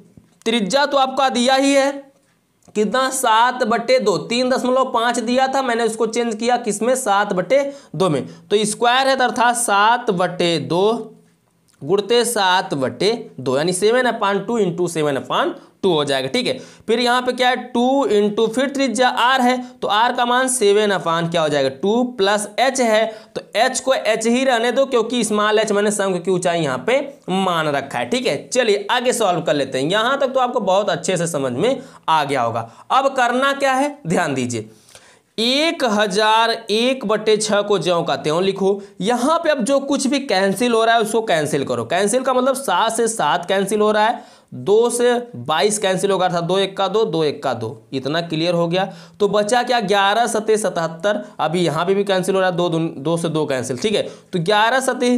त्रिज्या तो आपका दिया ही है कितना सात बटे दो तीन दशमलव पांच दिया था मैंने उसको चेंज किया किसमें सात बटे दो में तो स्क्वायर है अर्थात सात बटे दो गुड़ते सात बटे दो यानी seven upon two into seven upon two हो जाएगा ठीक है फिर यहाँ पे क्या है टू इंटू फिर त्रिज्या आर है तो आर का मान सेवन अपान क्या हो जाएगा टू प्लस एच है तो एच को एच ही रहने दो क्योंकि स्मॉल एच मैंने संघ की ऊंचाई यहाँ पे मान रखा है ठीक है चलिए आगे सॉल्व कर लेते हैं यहाँ तक तो आपको बहुत अच्छे से समझ में आ गया होगा अब करना क्या है ध्यान दीजिए एक हजार एक बटे छह को ज्यो का त्यों लिखो यहां पे अब जो कुछ भी कैंसिल हो रहा है उसको कैंसिल करो कैंसिल का मतलब सात से सात कैंसिल हो रहा है दो से बाईस कैंसिल होगा था दो एक का दो दो एक का दो इतना क्लियर हो गया तो बचा क्या ग्यारह सतह सतहत्तर अभी यहाँ पे भी कैंसिल हो रहा है दो दो से दो कैंसिल ठीक है तो ग्यारह सतह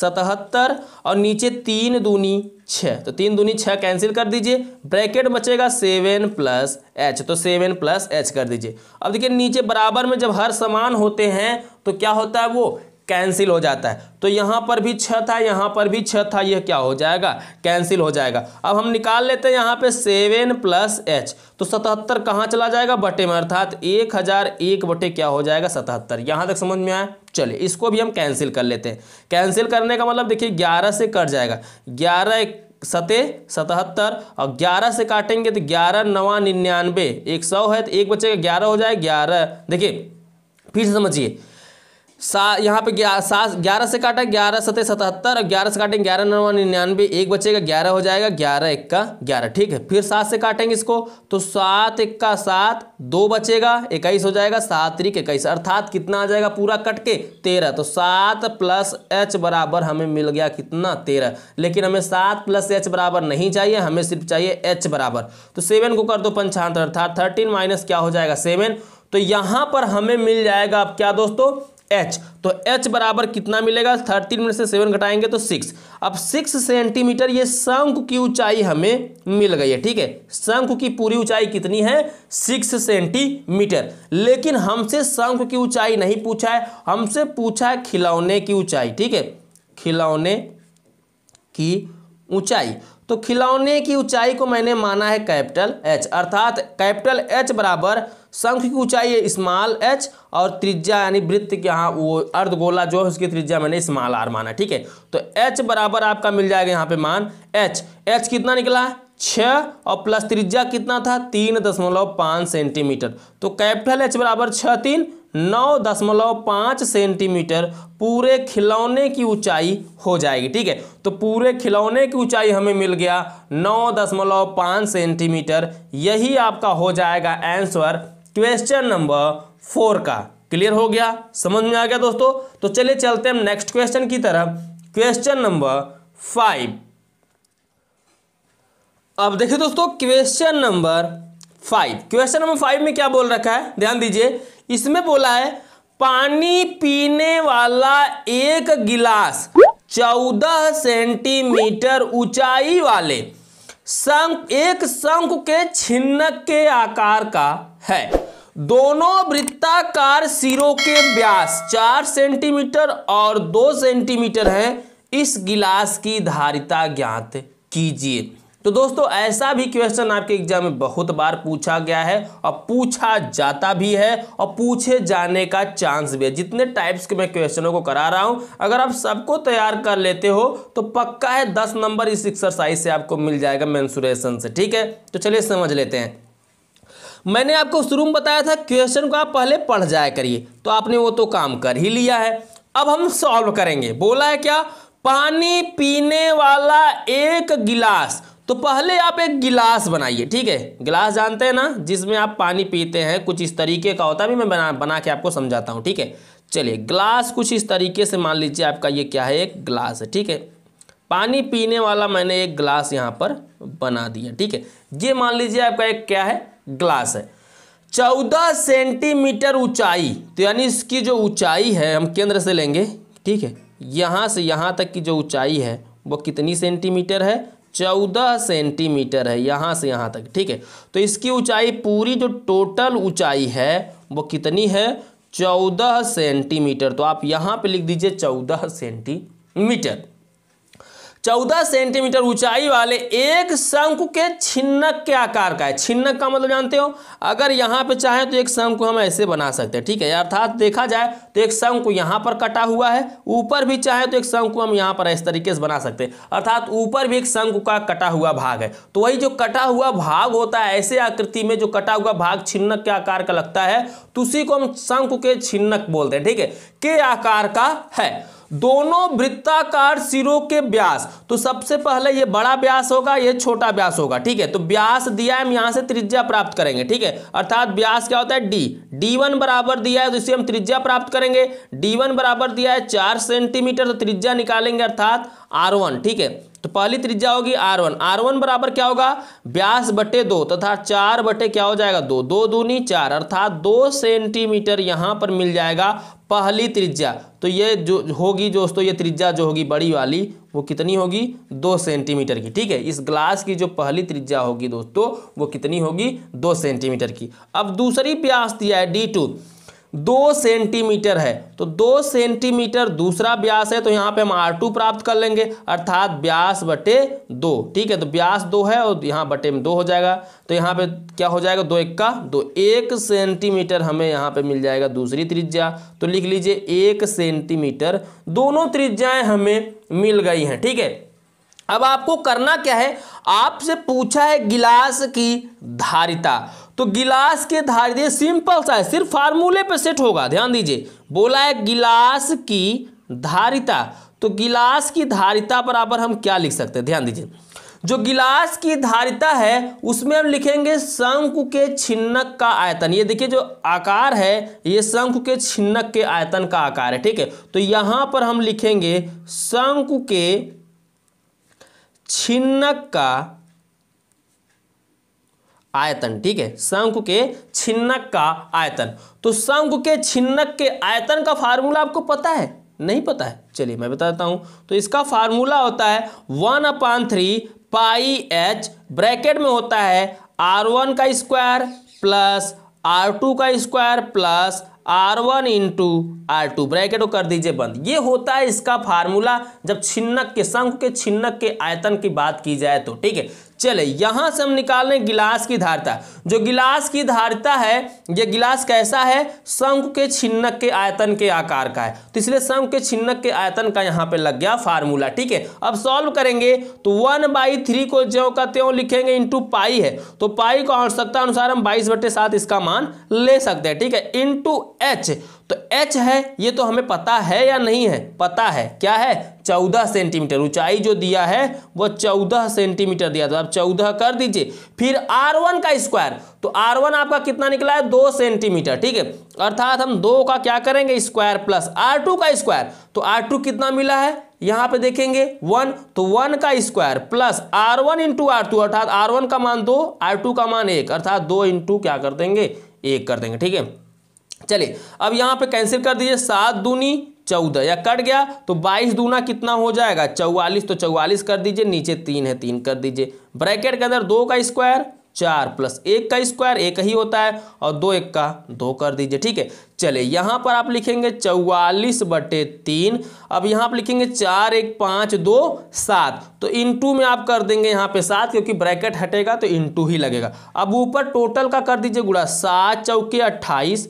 सतहत्तर और नीचे तीन दूनी छः तो तीन दूनी छः कैंसिल कर दीजिए ब्रैकेट बचेगा सेवन प्लस एच तो सेवन प्लस एच कर दीजिए अब देखिए नीचे बराबर में जब हर समान होते हैं तो क्या होता है वो कैंसिल हो जाता है तो यहाँ पर भी छः था यहाँ पर भी छः था यह क्या हो जाएगा कैंसिल हो जाएगा अब हम निकाल लेते हैं यहाँ पे सेवन प्लस एच तो सतहत्तर कहाँ चला जाएगा बटे में अर्थात एक हज़ार एक बटे क्या हो जाएगा सतहत्तर यहाँ तक समझ में आया चलिए इसको भी हम कैंसिल कर लेते हैं कैंसिल करने का मतलब देखिए ग्यारह से कट जाएगा ग्यारह सते सतहत्तर और ग्यारह से काटेंगे तो ग्यारह नवा निन्यानवे एक सौ है तो एक बच्चे का ग्यारह हो जाए ग्यारह देखिए फिर से समझिए सा यहाँ पे सात ग्यारह से काटा ग्यारह सतह सतहत्तर और ग्यारह से काटेंगे ग्यारह नौ निन्यानवे एक बचेगा ग्यारह हो जाएगा ग्यारह एक का ग्यारह ठीक है फिर सात से काटेंगे इसको तो सात एक का सात दो बचेगा इक्कीस हो जाएगा सात त्रिक इक्कीस अर्थात कितना आ जाएगा पूरा कट के तेरह तो सात प्लस एच बराबर हमें मिल गया कितना तेरह लेकिन हमें सात प्लस एच बराबर नहीं चाहिए हमें सिर्फ चाहिए एच बराबर तो सेवन को कर दो पंचांतर अर्थात थर्टीन माइनस क्या हो जाएगा सेवन तो यहाँ पर हमें मिल जाएगा अब क्या दोस्तों एच तो एच बराबर कितना मिलेगा थर्टीन मिनट से सेवन घटाएंगे तो सिक्स अब सिक्स सेंटीमीटर ये शंख की ऊंचाई हमें मिल गई है ठीक है शंख की पूरी ऊंचाई कितनी है सिक्स सेंटीमीटर लेकिन हमसे शंख की ऊंचाई नहीं पूछा है हमसे पूछा है खिलौने की ऊंचाई ठीक है खिलौने की ऊंचाई तो खिलौने की ऊंचाई को मैंने माना है कैपिटल एच अर्थात कैपिटल एच बराबर शंख की ऊंचाई है स्मॉल एच और त्रिज्या यानी वृत्त के यहाँ वो अर्धगोला जो है उसकी त्रिज्या मैंने स्मॉल आर माना ठीक है तो एच बराबर आपका मिल जाएगा यहाँ पे मान एच एच कितना निकला है छ और प्लस त्रिज्या कितना था तीन दशमलव पाँच सेंटीमीटर तो कैपिटल एच बराबर छः तीन नौ दशमलव पाँच सेंटीमीटर पूरे खिलौने की ऊंचाई हो जाएगी ठीक है तो पूरे खिलौने की ऊंचाई हमें मिल गया नौ दशमलव पाँच सेंटीमीटर यही आपका हो जाएगा आंसर क्वेश्चन नंबर फोर का क्लियर हो गया समझ में आ गया दोस्तों तो चलिए चलते हम नेक्स्ट क्वेश्चन की तरफ क्वेश्चन नंबर फाइव अब देखिए दोस्तों question number five question number five में क्या बोल रखा है ध्यान दीजिए इसमें बोला है पानी पीने वाला एक गिलास चौदह सेंटीमीटर ऊंचाई वाले शंख एक शंख के छिन्नक के आकार का है दोनों वृत्ताकार सिरों के व्यास चार सेंटीमीटर और दो सेंटीमीटर हैं इस गिलास की धारिता ज्ञात कीजिए तो दोस्तों ऐसा भी क्वेश्चन आपके एग्जाम में बहुत बार पूछा गया है और पूछा जाता भी है और पूछे जाने का चांस भी है जितने टाइप्स के मैं क्वेश्चनों को करा रहा हूं अगर आप सबको तैयार कर लेते हो तो पक्का है दस नंबर इस एक्सरसाइज से आपको मिल जाएगा मैंसुरेशन से ठीक है तो चलिए समझ लेते हैं मैंने आपको शुरू में बताया था क्वेश्चन को आप पहले पढ़ जाया करिए तो आपने वो तो काम कर ही लिया है अब हम सॉल्व करेंगे बोला है क्या पानी पीने वाला एक गिलास तो पहले आप एक गिलास बनाइए ठीक है गिलास जानते हैं ना जिसमें आप पानी पीते हैं कुछ इस तरीके का होता है भी मैं बना बना के आपको समझाता हूँ ठीक है चलिए ग्लास कुछ इस तरीके से मान लीजिए आपका ये क्या है एक ग्लास है ठीक है पानी पीने वाला मैंने एक ग्लास यहाँ पर बना दिया ठीक है ये मान लीजिए आपका एक क्या है ग्लास है चौदह सेंटीमीटर ऊंचाई तो यानी इसकी जो ऊंचाई है हम केंद्र से लेंगे ठीक है यहाँ से यहाँ तक की जो ऊंचाई है वो कितनी सेंटीमीटर है चौदह सेंटीमीटर है यहाँ से यहाँ तक ठीक है तो इसकी ऊंचाई पूरी जो टोटल ऊंचाई है वो कितनी है चौदह सेंटीमीटर तो आप यहाँ पे लिख दीजिए चौदह सेंटीमीटर चौदह सेंटीमीटर ऊंचाई वाले एक शंकु के छिन्नक के आकार का है छिन्नक का मतलब जानते हो अगर यहाँ पे चाहे तो एक शंकु हम ऐसे बना सकते हैं ठीक है अर्थात देखा जाए तो एक शंकु यहाँ पर कटा हुआ है ऊपर भी चाहे तो एक शंकु हम यहाँ पर इस तरीके से बना सकते हैं अर्थात ऊपर भी एक शंकु का कटा हुआ भाग है तो वही जो कटा हुआ भाग होता है ऐसे आकृति में जो कटा हुआ भाग छिन्नक के आकार का लगता है तो उसी को हम शंकु के छिन्नक बोलते हैं ठीक है के आकार का है दोनों वृत्ताकार सिरों के व्यास तो सबसे पहले ये बड़ा व्यास होगा ये छोटा व्यास होगा ठीक है तो व्यास दिया है हम यहां से त्रिज्या प्राप्त करेंगे ठीक है अर्थात व्यास क्या होता है डी डी वन बराबर दिया है तो इसे हम त्रिज्या प्राप्त करेंगे डी वन बराबर दिया है चार सेंटीमीटर तो त्रिज्या निकालेंगे अर्थात आर वन ठीक है तो पहली त्रिज्या होगी आर वन आर वन बराबर क्या होगा व्यास बटे दो तथा चार बटे क्या हो जाएगा दो दो दूनी चार अर्थात दो सेंटीमीटर यहां पर मिल जाएगा पहली त्रिज्या तो ये जो होगी दोस्तों ये त्रिज्या जो होगी बड़ी वाली वो कितनी होगी दो सेंटीमीटर की ठीक है इस ग्लास की जो पहली त्रिज्या होगी दोस्तों वो कितनी होगी दो सेंटीमीटर की अब दूसरी प्यास दिया है डी टू दो सेंटीमीटर है तो दो सेंटीमीटर दूसरा व्यास है तो यहाँ पे हम आर टू प्राप्त कर लेंगे अर्थात व्यास बटे दो ठीक है तो व्यास दो है और यहाँ बटे में दो हो जाएगा तो यहाँ पे क्या हो जाएगा दो एक का दो एक सेंटीमीटर हमें यहाँ पे मिल जाएगा दूसरी त्रिज्या तो लिख लीजिए एक सेंटीमीटर दोनों त्रिज्याएँ हमें मिल गई हैं ठीक है अब आपको करना क्या है आपसे पूछा है गिलास की धारिता तो गिलास के धारिते सिंपल सा है सिर्फ फार्मूले पे सेट होगा ध्यान दीजिए बोला है गिलास की धारिता तो गिलास की धारिता बराबर हम क्या लिख सकते हैं ध्यान दीजिए जो गिलास की धारिता है उसमें हम लिखेंगे शंख के छिन्नक का आयतन ये देखिए जो आकार है ये शंख के छिन्नक के आयतन का आकार है ठीक है तो यहां पर हम लिखेंगे शंख के छिन्नक का आयतन ठीक है शंकु के छिन्नक का आयतन तो शंकु के छिन्नक के आयतन का फार्मूला आपको पता है नहीं पता है चलिए मैं बता देता तो इसका फार्मूला होता है one upon three pi H bracket में होता है आर वन का स्क्वायर प्लस आर टू का square plus R one into R two bracket कर दीजिए बंद ये होता है इसका फार्मूला जब छिन्नक के शंख के छिन्नक के आयतन की बात की जाए तो ठीक है चले यहां से हम निकाल रहे गिलास की धारता जो गिलास की धारता है यह गिलास कैसा है शंख के छिन्नक के आयतन के आकार का है तो इसलिए शंख के छिन्नक के आयतन का यहां पे लग गया फार्मूला ठीक है अब सॉल्व करेंगे तो वन बाई थ्री को ज्यो का त्यो लिखेंगे इंटू पाई है तो पाई को आवश्यकता अनुसार हम बाईस बटे इसका मान ले सकते हैं ठीक है इंटू एच तो एच है ये तो हमें पता है या नहीं है पता है क्या है चौदह सेंटीमीटर ऊंचाई जो दिया है वह चौदह सेंटीमीटर दिया तो आप चौदह कर दीजिए फिर आर वन का स्क्वायर तो आर वन आपका कितना निकला है दो सेंटीमीटर ठीक है अर्थात हम दो का क्या करेंगे स्क्वायर प्लस आर टू का स्क्वायर तो आर टू कितना मिला है यहाँ पे देखेंगे वन तो वन का square plus R one into R two अर्थात आर वन का मान दो आर टू का मान एक अर्थात दो इंटू क्या कर देंगे एक कर देंगे ठीक है चलिए अब यहाँ पे कैंसिल कर दीजिए सात दूनी चौदह या कट गया तो बाईस दूना कितना हो जाएगा चौवालीस तो चौवालीस कर दीजिए नीचे तीन है तीन कर दीजिए ब्रैकेट के अंदर दो का स्क्वायर चार प्लस एक का स्क्वायर एक ही होता है और दो एक का दो कर दीजिए ठीक है चले यहां पर आप लिखेंगे चौवालीस बटे तीन अब यहाँ आप लिखेंगे चार एक पांच दो सात तो इनटू में आप कर देंगे यहाँ पे सात क्योंकि ब्रैकेट हटेगा तो इनटू ही लगेगा अब ऊपर टोटल का कर दीजिए गुड़ा सात चौके अट्ठाईस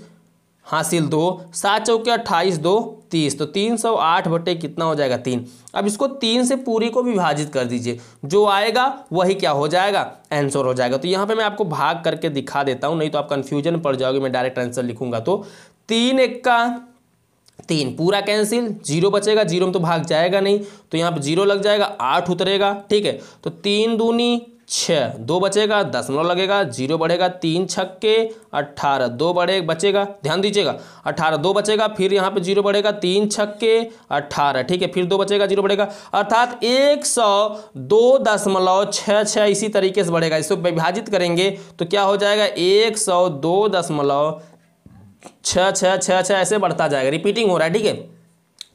हासिल दो सात चौके अट्ठाईस दो तीस तो तीन सौ आठ बटे कितना हो जाएगा तीन अब इसको तीन से पूरी को विभाजित कर दीजिए जो आएगा वही क्या हो जाएगा आंसर हो जाएगा तो यहाँ पे मैं आपको भाग करके दिखा देता हूँ नहीं तो आप कन्फ्यूजन पड़ जाओगे मैं डायरेक्ट आंसर लिखूंगा तो तीन इक्का तीन पूरा कैंसिल जीरो बचेगा जीरो में तो भाग जाएगा नहीं तो यहाँ पर जीरो लग जाएगा आठ उतरेगा ठीक है तो तीन दूनी छः दो बचेगा दसमलव लगेगा जीरो बढ़ेगा तीन छक्के अट्ठारह दो बढ़े बचेगा ध्यान दीजिएगा अट्ठारह दो बचेगा फिर यहाँ पे जीरो बढ़ेगा तीन छक्के अट्ठारह ठीक है फिर दो बचेगा जीरो बढ़ेगा अर्थात एक सौ दो दशमलव छः छः इसी तरीके से बढ़ेगा इसको विभाजित करेंगे तो क्या हो जाएगा एक सौ दो दशमलव छः छः छः छः ऐसे बढ़ता जाएगा रिपीटिंग हो रहा है ठीक है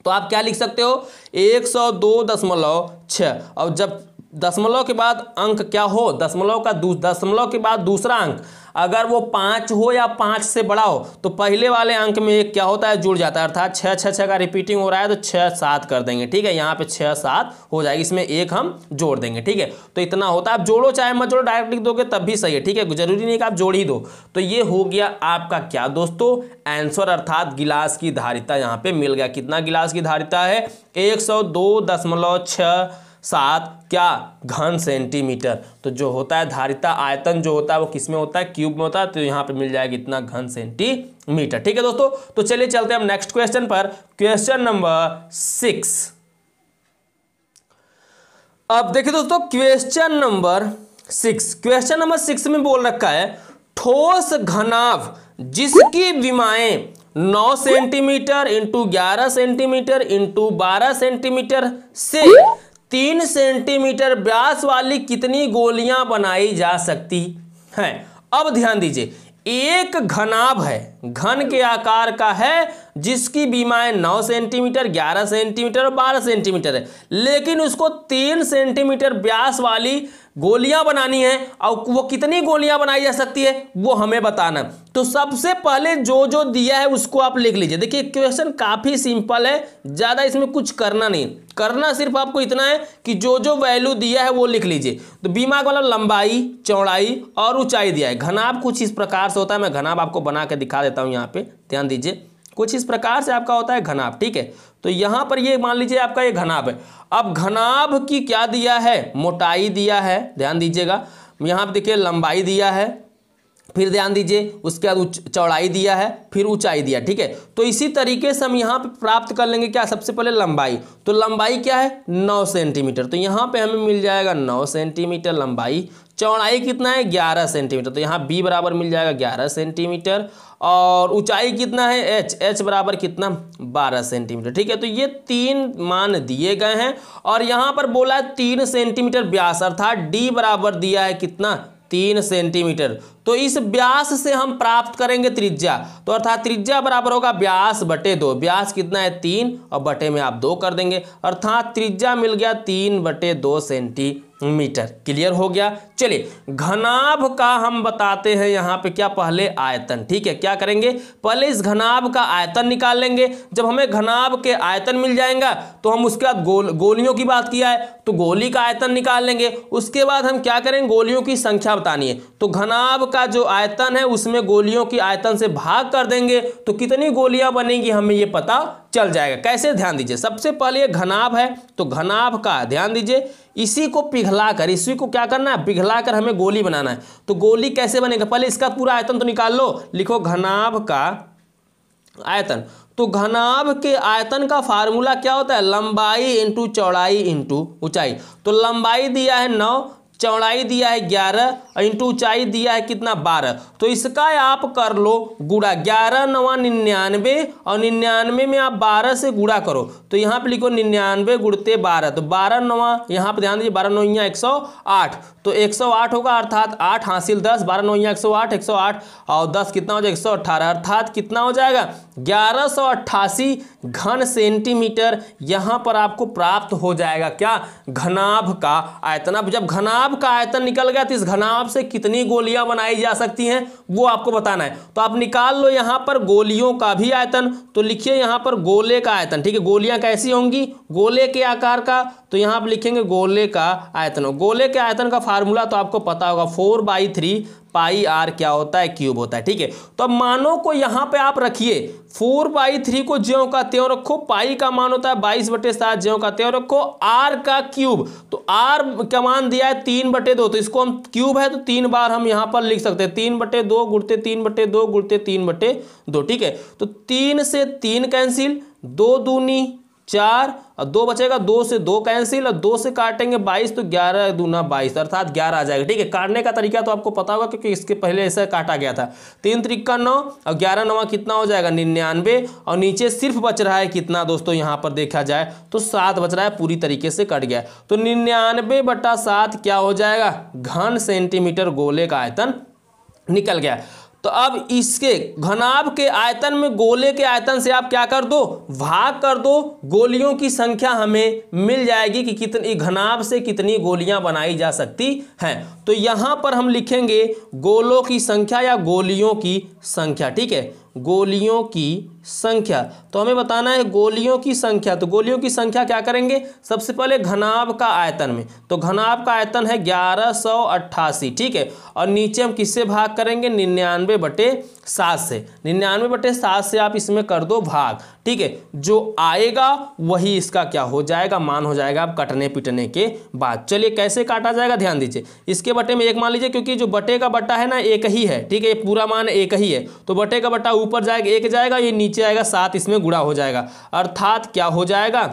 तो आप क्या लिख सकते हो एक सौ दो दशमलव छः और जब दशमलव के बाद अंक क्या हो दशमलव का दशमलव के बाद दूसरा अंक अगर वो पाँच हो या पाँच से बड़ा हो तो पहले वाले अंक में एक क्या होता है जुड़ जाता है अर्थात छः छः छः का रिपीटिंग हो रहा है तो छः सात कर देंगे ठीक है यहाँ पे छः सात हो जाएगी इसमें एक हम जोड़ देंगे ठीक है तो इतना होता है आप जोड़ो चाहे मत जोड़ो डायरेक्ट लिख दोगे तब भी सही है ठीक है जरूरी नहीं कि आप जोड़ ही दो तो ये हो गया आपका क्या दोस्तों आंसर अर्थात गिलास की धारिता यहाँ पर मिल गया कितना गिलास की धारिता है एक सौ दो दशमलव सात क्या घन सेंटीमीटर तो जो होता है धारिता आयतन जो होता है वो किस में होता है क्यूब में होता है तो यहाँ पे मिल जाएगा इतना घन सेंटीमीटर ठीक है दोस्तों तो चलिए चलते हैं हम नेक्स्ट क्वेश्चन पर क्वेश्चन नंबर सिक्स अब देखिए दोस्तों question number six question number six में बोल रखा है ठोस घनाव जिसकी विमाएं 9 सेंटीमीटर इंटू ग्यारह सेंटीमीटर इंटू बारह सेंटीमीटर से तीन सेंटीमीटर व्यास वाली कितनी गोलियां बनाई जा सकती हैं अब ध्यान दीजिए एक घनाभ है घन के आकार का है जिसकी बीमाएं 9 सेंटीमीटर 11 सेंटीमीटर और 12 सेंटीमीटर है लेकिन उसको 3 सेंटीमीटर व्यास वाली गोलियां बनानी है और वो कितनी गोलियां बनाई जा सकती है वो हमें बताना तो सबसे पहले जो जो दिया है उसको आप लिख लीजिए देखिए क्वेश्चन काफ़ी सिंपल है ज़्यादा इसमें कुछ करना नहीं करना सिर्फ आपको इतना है कि जो जो वैल्यू दिया है वो लिख लीजिए तो बीमा वाला लंबाई चौड़ाई और ऊंचाई दिया है घनाब कुछ इस प्रकार से होता है मैं घनाब आपको बना के दिखा देता रहता हूँ यहाँ पे ध्यान दीजिए कुछ इस प्रकार से आपका होता है घनाभ ठीक है तो यहाँ पर ये मान लीजिए आपका ये घनाभ है अब घनाभ की क्या दिया है मोटाई दिया है ध्यान दीजिएगा यहाँ पर देखिए लंबाई दिया है फिर ध्यान दीजिए उसके बाद चौड़ाई दिया है फिर ऊंचाई दिया ठीक है तो इसी तरीके से हम यहाँ पे प्राप्त कर लेंगे क्या सबसे पहले लंबाई तो लंबाई क्या है नौ सेंटीमीटर तो यहाँ पे हमें मिल जाएगा नौ सेंटीमीटर लंबाई चौड़ाई कितना है ग्यारह सेंटीमीटर तो यहाँ बी बराबर मिल जाएगा ग्यारह सेंटीमीटर और ऊंचाई कितना है एच एच बराबर कितना बारह सेंटीमीटर ठीक है तो ये तीन मान दिए गए हैं और यहाँ पर बोला है तीन सेंटीमीटर ब्यास अर्थात डी बराबर दिया है कितना तीन सेंटीमीटर तो इस व्यास से हम प्राप्त करेंगे त्रिज्या तो अर्थात त्रिज्या बराबर होगा व्यास बटे दो व्यास कितना है तीन और बटे में आप दो कर देंगे अर्थात त्रिज्या मिल गया तीन बटे दो सेंटीमीटर क्लियर हो गया चलिए घनाभ का हम बताते हैं यहाँ पे क्या पहले आयतन ठीक है क्या करेंगे पहले इस घनाभ का आयतन निकाल लेंगे जब हमें घनाभ के आयतन मिल जाएगा तो हम उसके बाद गोल गोलियों की बात किया है तो गोली का आयतन निकाल लेंगे उसके बाद हम क्या करेंगे गोलियों की संख्या बतानी है तो घनाभ का जो आयतन है उसमें गोलियों की आयतन से भाग कर देंगे तो कितनी गोलियां बनेंगी हमें ये पता चल जाएगा कैसे ध्यान दीजिए सबसे पहले ये घनाभ है तो घनाभ का ध्यान दीजिए इसी को पिघलाकर इसी को क्या करना है पिघलाकर हमें गोली बनाना है तो गोली कैसे बनेगा पहले इसका पूरा आयतन तो निकाल लो लिखो घनाभ का आयतन तो घनाभ के आयतन का फार्मूला क्या होता है लंबाई इंटू चौड़ाई इंटू ऊंचाई तो लंबाई दिया है नौ चौड़ाई दिया है ग्यारह और इंटू ऊंचाई दिया है कितना बारह तो इसका आप कर लो गुड़ा ग्यारह नवा निन्यानवे और निन्यानवे में आप बारह से गुड़ा करो तो यहाँ पे लिखो निन्यानवे गुड़ते बारह तो बारह नवा यहाँ पे ध्यान दीजिए बारह नौया एक सौ आठ तो एक सौ आठ होगा अर्थात आठ हासिल दस बारह नौया एक सौ आठ एक सौ आठ और दस कितना हो जाएगा एक सौ अट्ठारह अर्थात कितना हो जाएगा ग्यारह सौ अट्ठासी घन सेंटीमीटर यहां पर आपको प्राप्त हो जाएगा क्या घनाभ का आयतन अब जब घनाभ का आयतन निकल गया तो इस घनाभ से कितनी गोलियां बनाई जा सकती हैं वो आपको बताना है तो आप निकाल लो यहां पर गोलियों का भी आयतन तो लिखिए यहां पर गोले का आयतन ठीक है गोलियां कैसी होंगी गोले के आकार का तो यहां आप लिखेंगे गोले का आयतन गोले के आयतन का फार्मूला तो आपको पता होगा four by three pi R क्या होता है क्यूब होता है ठीक है तो अब मानों को यहाँ पे आप रखिए फोर बाई थ्री को ज्यो का त्यो रखो पाई का मान होता है बाईस बटे सात ज्यो का त्यो रखो आर का क्यूब तो आर का मान दिया है तीन बटे दो तो इसको हम क्यूब है तो तीन बार हम यहाँ पर लिख सकते हैं तीन बटे दो गुड़ते तीन बटे दो गुड़ते तीन बटे दो ठीक है तो तीन से तीन कैंसिल दो दूनी चार और दो बचेगा दो से दो कैंसिल और दो से काटेंगे बाईस तो ग्यारह दूना बाईस अर्थात ग्यारह आ जाएगा ठीक है काटने का तरीका तो आपको पता होगा क्योंकि इसके पहले ऐसा काटा गया था तीन त्रिक्का नौ और ग्यारह नवा कितना हो जाएगा निन्यानवे और नीचे सिर्फ बच रहा है कितना दोस्तों यहाँ पर देखा जाए तो सात बच रहा है पूरी तरीके से कट गया तो निन्यानवे बटा सात क्या हो जाएगा घन सेंटीमीटर गोले का आयतन निकल गया तो अब इसके घनाभ के आयतन में गोले के आयतन से आप क्या कर दो भाग कर दो गोलियों की संख्या हमें मिल जाएगी कि कितनी घनाभ से कितनी गोलियां बनाई जा सकती हैं तो यहां पर हम लिखेंगे गोलों की संख्या या गोलियों की संख्या ठीक है गोलियों की संख्या तो हमें बताना है गोलियों की संख्या तो गोलियों की संख्या क्या करेंगे सबसे पहले घनाभ का आयतन में तो घनाभ का आयतन है ग्यारह सौ अट्ठासी ठीक है और नीचे हम किससे भाग करेंगे निन्यानवे बटे सात से निन्यानवे बटे सात से आप इसमें कर दो भाग ठीक है जो आएगा वही इसका क्या हो जाएगा मान हो जाएगा अब कटने पिटने के बाद चलिए कैसे काटा जाएगा ध्यान दीजिए इसके बटे में एक मान लीजिए क्योंकि जो बटे का बट्टा है ना एक ही है ठीक है पूरा मान एक ही है तो बटे का बट्टा ऊपर जाएगा एक जाएगा ये नीचे आएगा सात इसमें गुड़ा हो जाएगा अर्थात क्या हो जाएगा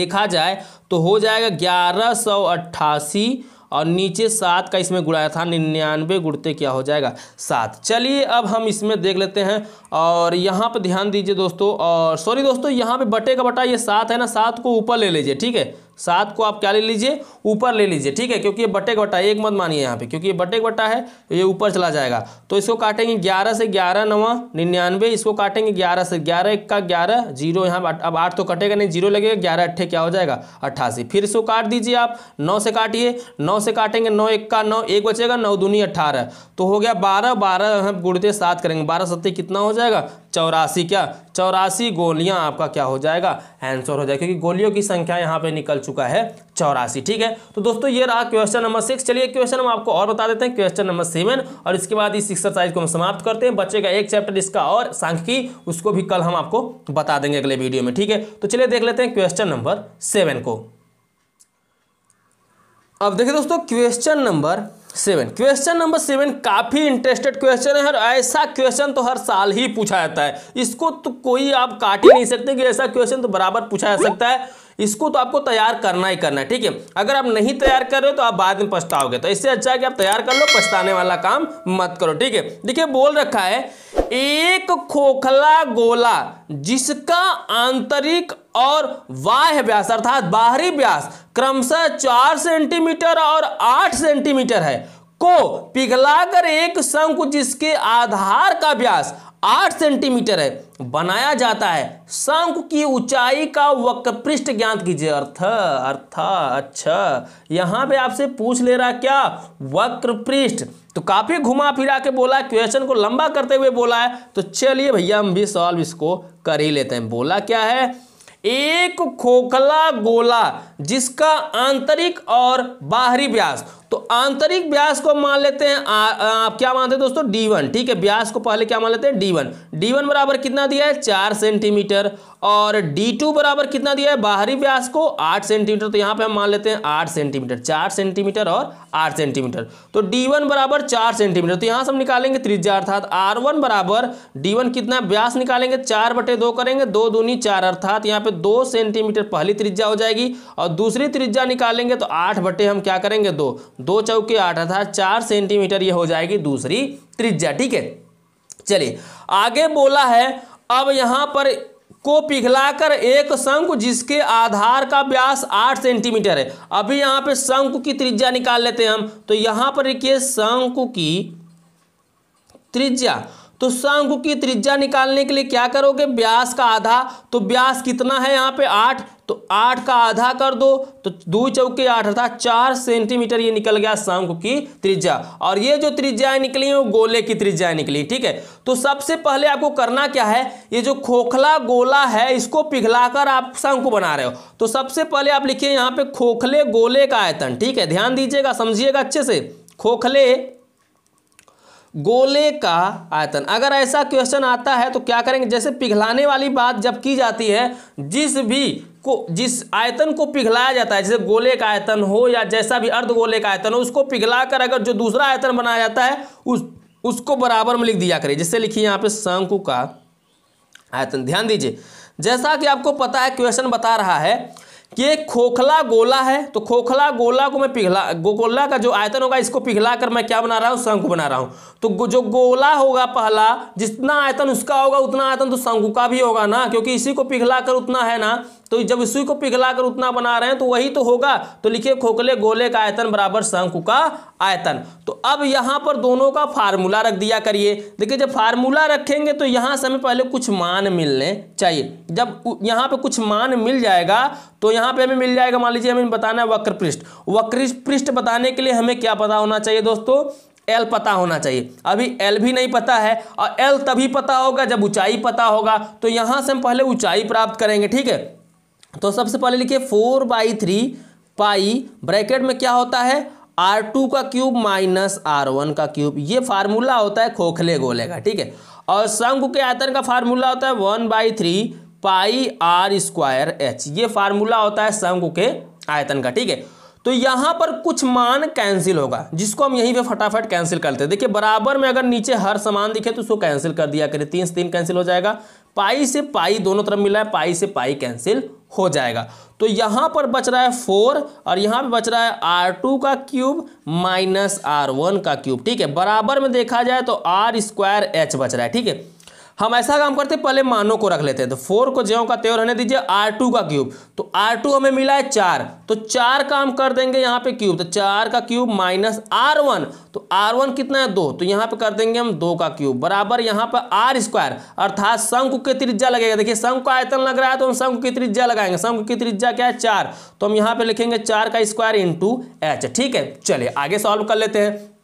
देखा जाए तो हो जाएगा ग्यारह सौ अट्ठासी और नीचे सात का इसमें गुड़ाया था निन्यानवे गुड़ते क्या हो जाएगा सात चलिए अब हम इसमें देख लेते हैं और यहाँ पर ध्यान दीजिए दोस्तों और सॉरी दोस्तों यहाँ पे बटे का बटा ये सात है ना सात को ऊपर ले लीजिए ठीक है सात को आप क्या ले लीजिए ऊपर ले लीजिए ठीक है क्योंकि ये बटेक बटा एक मत मानिए यहाँ पे क्योंकि ये बटेक बटा है तो ये ऊपर चला जाएगा तो इसको काटेंगे ग्यारह से ग्यारह नवा निन्यानवे इसको काटेंगे ग्यारह से ग्यारह एक का ग्यारह जीरो यहाँ अब आठ तो कटेगा नहीं जीरो लगेगा ग्यारह अट्ठे क्या हो जाएगा अट्ठासी फिर इसको काट दीजिए आप नौ से काटिए नौ से काटेंगे नौ एक का नौ एक बचेगा नौ दूनी अट्ठारह तो हो गया बारह बारह हम गुड़ते सात करेंगे बारह सत्ते कितना हो जाएगा चौरासी क्या चौरासी गोलियां आपका क्या हो जाएगा आंसर हो जाएगा क्योंकि गोलियों की संख्या यहां पे निकल चुका है चौरासी ठीक है तो दोस्तों ये रहा क्वेश्चन नंबर सिक्स चलिए क्वेश्चन हम आपको और बता देते हैं क्वेश्चन नंबर सेवन और इसके बाद इस एक्सरसाइज को हम समाप्त करते हैं बच्चे का एक चैप्टर इसका और सांख्यिकी उसको भी कल हम आपको बता देंगे अगले वीडियो में ठीक है तो चलिए देख लेते हैं क्वेश्चन नंबर सेवन को अब देखिए दोस्तों question number seven question number seven काफ़ी इंटरेस्टेड क्वेश्चन है और ऐसा क्वेश्चन तो हर साल ही पूछा जाता है इसको तो कोई आप काट ही नहीं सकते कि ऐसा क्वेश्चन तो बराबर पूछा जा सकता है इसको तो आपको तैयार करना ही करना है ठीक है अगर आप नहीं तैयार कर रहे हो तो आप बाद में पछताओगे तो इससे अच्छा है कि आप तैयार कर लो पछताने वाला काम मत करो ठीक है देखिए बोल रखा है एक खोखला गोला जिसका आंतरिक और बाह्य व्यास अर्थात बाहरी व्यास क्रमशः चार सेंटीमीटर और आठ सेंटीमीटर है को पिघलाकर एक शंकु जिसके आधार का व्यास आठ सेंटीमीटर है बनाया जाता है शंकु की ऊंचाई का वक्रपृष्ठ ज्ञान कीजिए अर्थ अर्थ अच्छा यहां पे आपसे पूछ ले रहा क्या वक्रपृष्ठ तो काफी घुमा फिरा के बोला क्वेश्चन को लंबा करते हुए बोला है तो चलिए भैया हम भी सॉल्व इसको कर ही लेते हैं बोला क्या है एक खोखला गोला जिसका आंतरिक और बाहरी व्यास तो आंतरिक व्यास को मान लेते हैं आप क्या मानते हैं दोस्तों डी वन ठीक है ब्यास को पहले क्या मान लेते हैं डी वन डी वन बराबर कितना दिया है चार सेंटीमीटर और डी टू बराबर कितना दिया है बाहरी ब्यास को आठ सेंटीमीटर तो यहाँ पे हम मान लेते हैं आठ सेंटीमीटर चार सेंटीमीटर और आठ सेंटीमीटर तो डी वन बराबर चार सेंटीमीटर तो यहाँ से हम निकालेंगे त्रिज्या अर्थात आर वन बराबर डी वन कितना व्यास निकालेंगे चार बटे दो करेंगे दो दूनी चार अर्थात यहाँ पे दो सेंटीमीटर पहली त्रिज्या हो जाएगी और दूसरी त्रिज्या निकालेंगे तो आठ बटे हम क्या करेंगे दो दो चौके आठ अर्थात चार सेंटीमीटर ये हो जाएगी दूसरी त्रिज्या ठीक है चलिए आगे बोला है अब यहाँ पर को पिघलाकर एक शंकु जिसके आधार का व्यास आठ सेंटीमीटर है अभी यहाँ पे शंकु की त्रिज्या निकाल लेते हैं हम तो यहाँ पर देखिए शंकु की त्रिज्या तो शंकु की त्रिज्या निकालने के लिए क्या करोगे व्यास का आधा तो व्यास कितना है यहाँ पे आठ तो आठ का आधा कर दो तो दो चौके आठ अर्थात चार सेंटीमीटर ये निकल गया शंख की त्रिज्या और ये जो त्रिज्याएं निकली वो गोले की त्रिज्याएं निकली ठीक है तो सबसे पहले आपको करना क्या है ये जो खोखला गोला है इसको पिघलाकर आप को बना रहे हो तो सबसे पहले आप लिखिए यहां पे खोखले गोले का आयतन ठीक है ध्यान दीजिएगा समझिएगा अच्छे से खोखले गोले का आयतन अगर ऐसा क्वेश्चन आता है तो क्या करेंगे जैसे पिघलाने वाली बात जब की जाती है जिस भी को जिस आयतन को पिघलाया जाता है जैसे गोले का आयतन हो या जैसा भी अर्ध गोले का आयतन हो उसको पिघला कर अगर जो दूसरा आयतन बनाया जाता है उस उसको बराबर में लिख दिया करें जिससे लिखिए यहाँ पे शंकु का आयतन ध्यान दीजिए जैसा कि आपको पता है क्वेश्चन बता रहा है कि एक खोखला गोला है तो खोखला गोला को मैं पिघला गोला का जो आयतन होगा इसको पिघला कर मैं क्या बना रहा हूँ शंकु बना रहा हूँ तो जो गोला होगा पहला जितना आयतन उसका होगा उतना आयतन तो शंकु का भी होगा ना क्योंकि इसी को पिघला कर उतना है ना तो जब सुई को पिघलाकर उतना बना रहे हैं तो वही तो होगा तो लिखिए खोखले गोले का आयतन बराबर शंकु का आयतन तो अब यहाँ पर दोनों का फार्मूला रख दिया करिए देखिए जब फार्मूला रखेंगे तो यहाँ से हमें पहले कुछ मान मिलने चाहिए जब यहाँ पे कुछ मान मिल जाएगा तो यहाँ पे हमें मिल जाएगा मान लीजिए हमें बताना है वक्र पृष्ठ वक्र पृष्ठ बताने के लिए हमें क्या पता होना चाहिए दोस्तों एल पता होना चाहिए अभी एल भी नहीं पता है और एल तभी पता होगा जब ऊंचाई पता होगा तो यहां से हम पहले ऊंचाई प्राप्त करेंगे ठीक है तो सबसे पहले लिखिए four by three pi bracket में क्या होता है आर टू का क्यूब माइनस आर वन का क्यूब ये फार्मूला होता है खोखले गोले का ठीक है और शंकु के आयतन का फार्मूला होता है one by three pi R square H ये फार्मूला होता है शंकु के आयतन का ठीक है तो यहाँ पर कुछ मान कैंसिल होगा जिसको हम यहीं पे फटाफट कैंसिल करते हैं देखिए बराबर में अगर नीचे हर समान दिखे तो उसको कैंसिल कर दिया करें तीन से तीन कैंसिल हो जाएगा पाई से पाई दोनों तरफ मिला है पाई से पाई कैंसिल हो जाएगा तो यहाँ पर बच रहा है फोर और यहाँ पे बच रहा है आर टू का क्यूब माइनस आर वन का क्यूब ठीक है बराबर में देखा जाए तो आर स्क्वायर एच बच रहा है ठीक है हम ऐसा काम करते पहले मानों को रख लेते हैं तो फोर को ज्यो का त्योर रहने दीजिए आर टू का क्यूब तो आर टू हमें मिला है चार तो चार का हम कर देंगे यहाँ पे क्यूब तो चार का क्यूब माइनस आर वन तो आर वन कितना है दो तो यहाँ पे कर देंगे हम दो का क्यूब बराबर यहाँ पर आर स्क्वायर अर्थात शंकु की त्रिज्या लगेगा देखिए शंख का आयतन लग रहा है तो हम शंख की त्रिज्या लगाएंगे शंख की त्रिज्या क्या है चार तो हम यहाँ पे लिखेंगे चार का स्क्वायर इंटू एच ठीक है चलिए आगे सॉल्व कर लेते हैं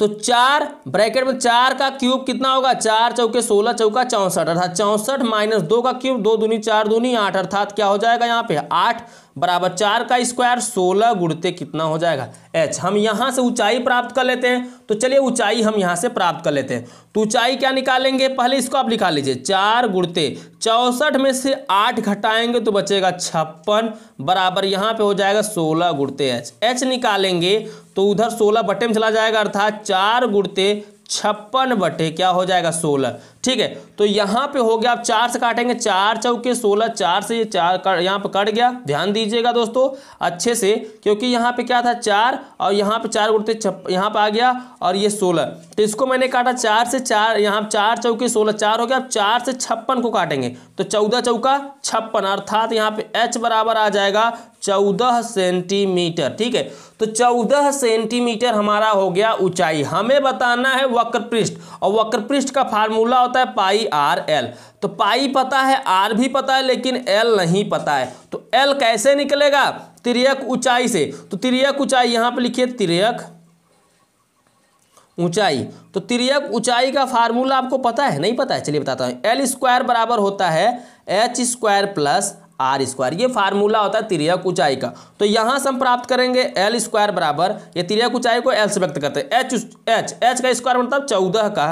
तो चार ब्रैकेट में चार का क्यूब कितना होगा चार चौके सोलह चौका चौंसठ अर्थात चौंसठ माइनस दो का क्यूब दो दूनी चार दूनी आठ अर्थात क्या हो जाएगा यहाँ पे आठ बराबर चार का स्क्वायर सोलह गुड़ते कितना हो जाएगा एच हम यहाँ से ऊंचाई प्राप्त कर लेते हैं तो चलिए ऊंचाई हम यहाँ से प्राप्त कर लेते हैं तो ऊंचाई क्या निकालेंगे पहले इसको आप निकाल लीजिए चार गुड़ते चौसठ में से आठ घटाएंगे तो बचेगा छप्पन बराबर यहाँ पे हो जाएगा सोलह गुड़ते एच एच निकालेंगे तो उधर सोलह बटे में चला जाएगा अर्थात चार गुड़ते छप्पन बटे क्या हो जाएगा सोलह ठीक है तो यहाँ पे हो गया आप चार से काटेंगे चार चौके सोलह चार से ये चार कर, यहाँ पे कट गया ध्यान दीजिएगा दोस्तों अच्छे से क्योंकि यहां पे क्या था चार और यहां पे चार उड़ते छप यहां पे आ गया और ये सोलह तो इसको मैंने काटा चार से चार यहाँ चार चौके सोलह चार हो गया आप चार से छप्पन को काटेंगे तो चौदह चौका छप्पन अर्थात यहाँ पे एच बराबर आ जाएगा चौदह सेंटीमीटर ठीक है तो चौदह सेंटीमीटर हमारा हो गया ऊंचाई हमें बताना है वक्र पृष्ठ और वक्र पृष्ठ का फार्मूला होता है पाई आर एल तो पाई पता है आर भी पता है लेकिन एल नहीं पता है तो एल कैसे निकलेगा तिरक ऊंचाई से तो तिरक ऊंचाई यहां पर लिखिए तिरक ऊंचाई तो तिरक ऊंचाई का फार्मूला आपको पता है नहीं पता है चलिए बताता हूं एल स्क्वायर बराबर होता है H square plus R square ये फार्मूला होता है त्रिया ऊंचाई का तो यहां से हम प्राप्त करेंगे एल स्क्वायर बराबर ये त्रिया ऊंचाई को एल से व्यक्त करते हैं एच एच एच का स्क्वायर मतलब चौदह का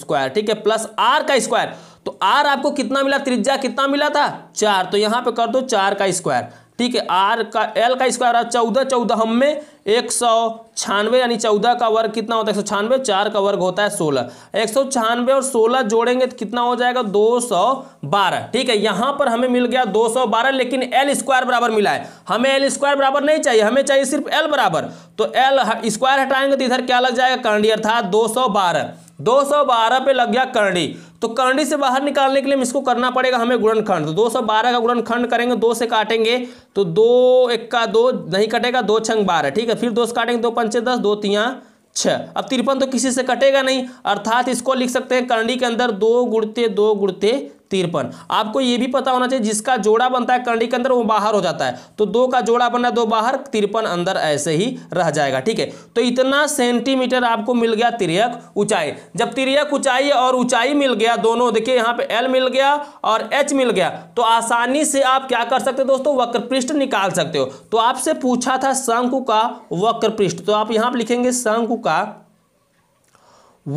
स्क्वायर ठीक है प्लस आर का स्क्वायर तो आर आपको कितना मिला त्रिज्या कितना मिला था चार तो यहां पे कर दो चार का स्क्वायर ठीक है आर का एल का स्क्वायर आ चौदह चौदह हम में एक सौ छियानवे यानी चौदह का वर्ग कितना होता है एक सौ छियानवे चार का वर्ग होता है सोलह एक सौ छियानवे और सोलह जोड़ेंगे तो कितना हो जाएगा दो सौ बारह ठीक है यहां पर हमें मिल गया दो सौ बारह लेकिन एल स्क्वायर बराबर मिला है हमें एल स्क्वायर बराबर नहीं चाहिए हमें चाहिए सिर्फ एल बराबर तो एल स्क्वायर हटाएंगे तो इधर क्या लग जाएगा कांडी अर्थात दो सौ बारह 212 पे लग गया करणी तो करणी से बाहर निकालने के लिए हम इसको करना पड़ेगा हमें गुणनखंड तो 212 का गुणनखंड करेंगे दो से काटेंगे तो दो एक का दो नहीं कटेगा दो छंग बारह ठीक है फिर दो से काटेंगे दो पंचे दस दो तिया छः अब तिरपन तो किसी से कटेगा नहीं अर्थात इसको लिख सकते हैं करणी के अंदर दो गुड़ते दो गुड़ते तिरपन आपको यह भी पता होना चाहिए जिसका जोड़ा बनता है कर्णी के अंदर वो बाहर हो जाता है तो दो का जोड़ा बनना दो बाहर तिरपन अंदर ऐसे ही रह जाएगा ठीक है तो इतना सेंटीमीटर आपको मिल गया तिरक ऊंचाई जब तिरक ऊंचाई और ऊंचाई मिल गया दोनों देखिए यहां पे एल मिल गया और एच मिल गया तो आसानी से आप क्या कर सकते हो दोस्तों वक्रपृष्ठ निकाल सकते हो तो आपसे पूछा था शंकु का वक्रपृष्ठ तो आप यहां पर लिखेंगे शंकु का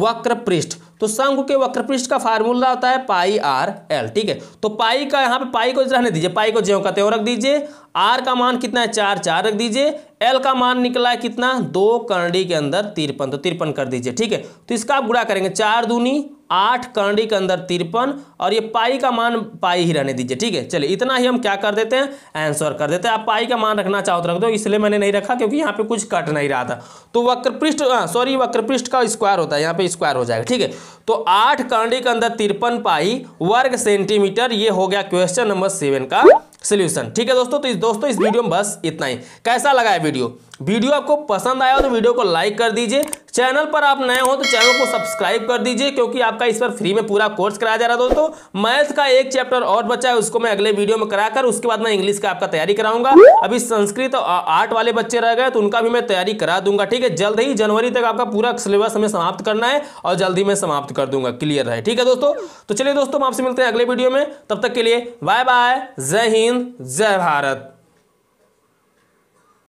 वक्रपृष्ठ तो संघ के वक्रपृष्ठ का फार्मूला होता है पाई आर एल ठीक है तो पाई का यहाँ पे पाई को रहने दीजिए पाई को ज्यो कहते हो रख दीजिए आर का मान कितना है चार चार रख दीजिए एल का मान निकला है कितना दो कर्णी के अंदर तिरपन तो तिरपन कर दीजिए ठीक है तो इसका आप गुड़ा करेंगे चार दूनी आठ कर्णी के अंदर तिरपन और ये पाई का मान पाई ही रहने दीजिए ठीक है चलिए इतना ही हम क्या कर देते हैं आंसर कर देते हैं आप पाई का मान रखना चाहो तो रख दो इसलिए मैंने नहीं रखा क्योंकि यहाँ पे कुछ कट नहीं रहा था तो वक्रपृष्ठ सॉरी हाँ, वक्रपृष्ठ का स्क्वायर होता है यहाँ पे स्क्वायर हो जाएगा ठीक है तो आठ कर्णी के अंदर तिरपन पाई वर्ग सेंटीमीटर ये हो गया क्वेश्चन नंबर सेवन का सोल्यूशन ठीक है दोस्तों तो इस दोस्तों इस वीडियो में बस इतना ही कैसा लगा है वीडियो वीडियो आपको पसंद आया हो तो वीडियो को लाइक कर दीजिए चैनल पर आप नए हो तो चैनल को सब्सक्राइब कर दीजिए क्योंकि आपका इस पर फ्री में पूरा कोर्स कराया जा रहा है दोस्तों मैथ का एक चैप्टर और बचा है उसको मैं अगले वीडियो में कराकर उसके बाद मैं इंग्लिश का आपका तैयारी कराऊंगा अभी संस्कृत और आर्ट वाले बच्चे रह गए तो उनका भी मैं तैयारी करा दूंगा ठीक है जल्द ही जनवरी तक आपका पूरा सिलेबस हमें समाप्त करना है और जल्द ही मैं समाप्त कर दूंगा क्लियर है ठीक है दोस्तों तो चलिए दोस्तों हम आपसे मिलते हैं अगले वीडियो में तब तक के लिए बाय बाय जय हिंद जय भारत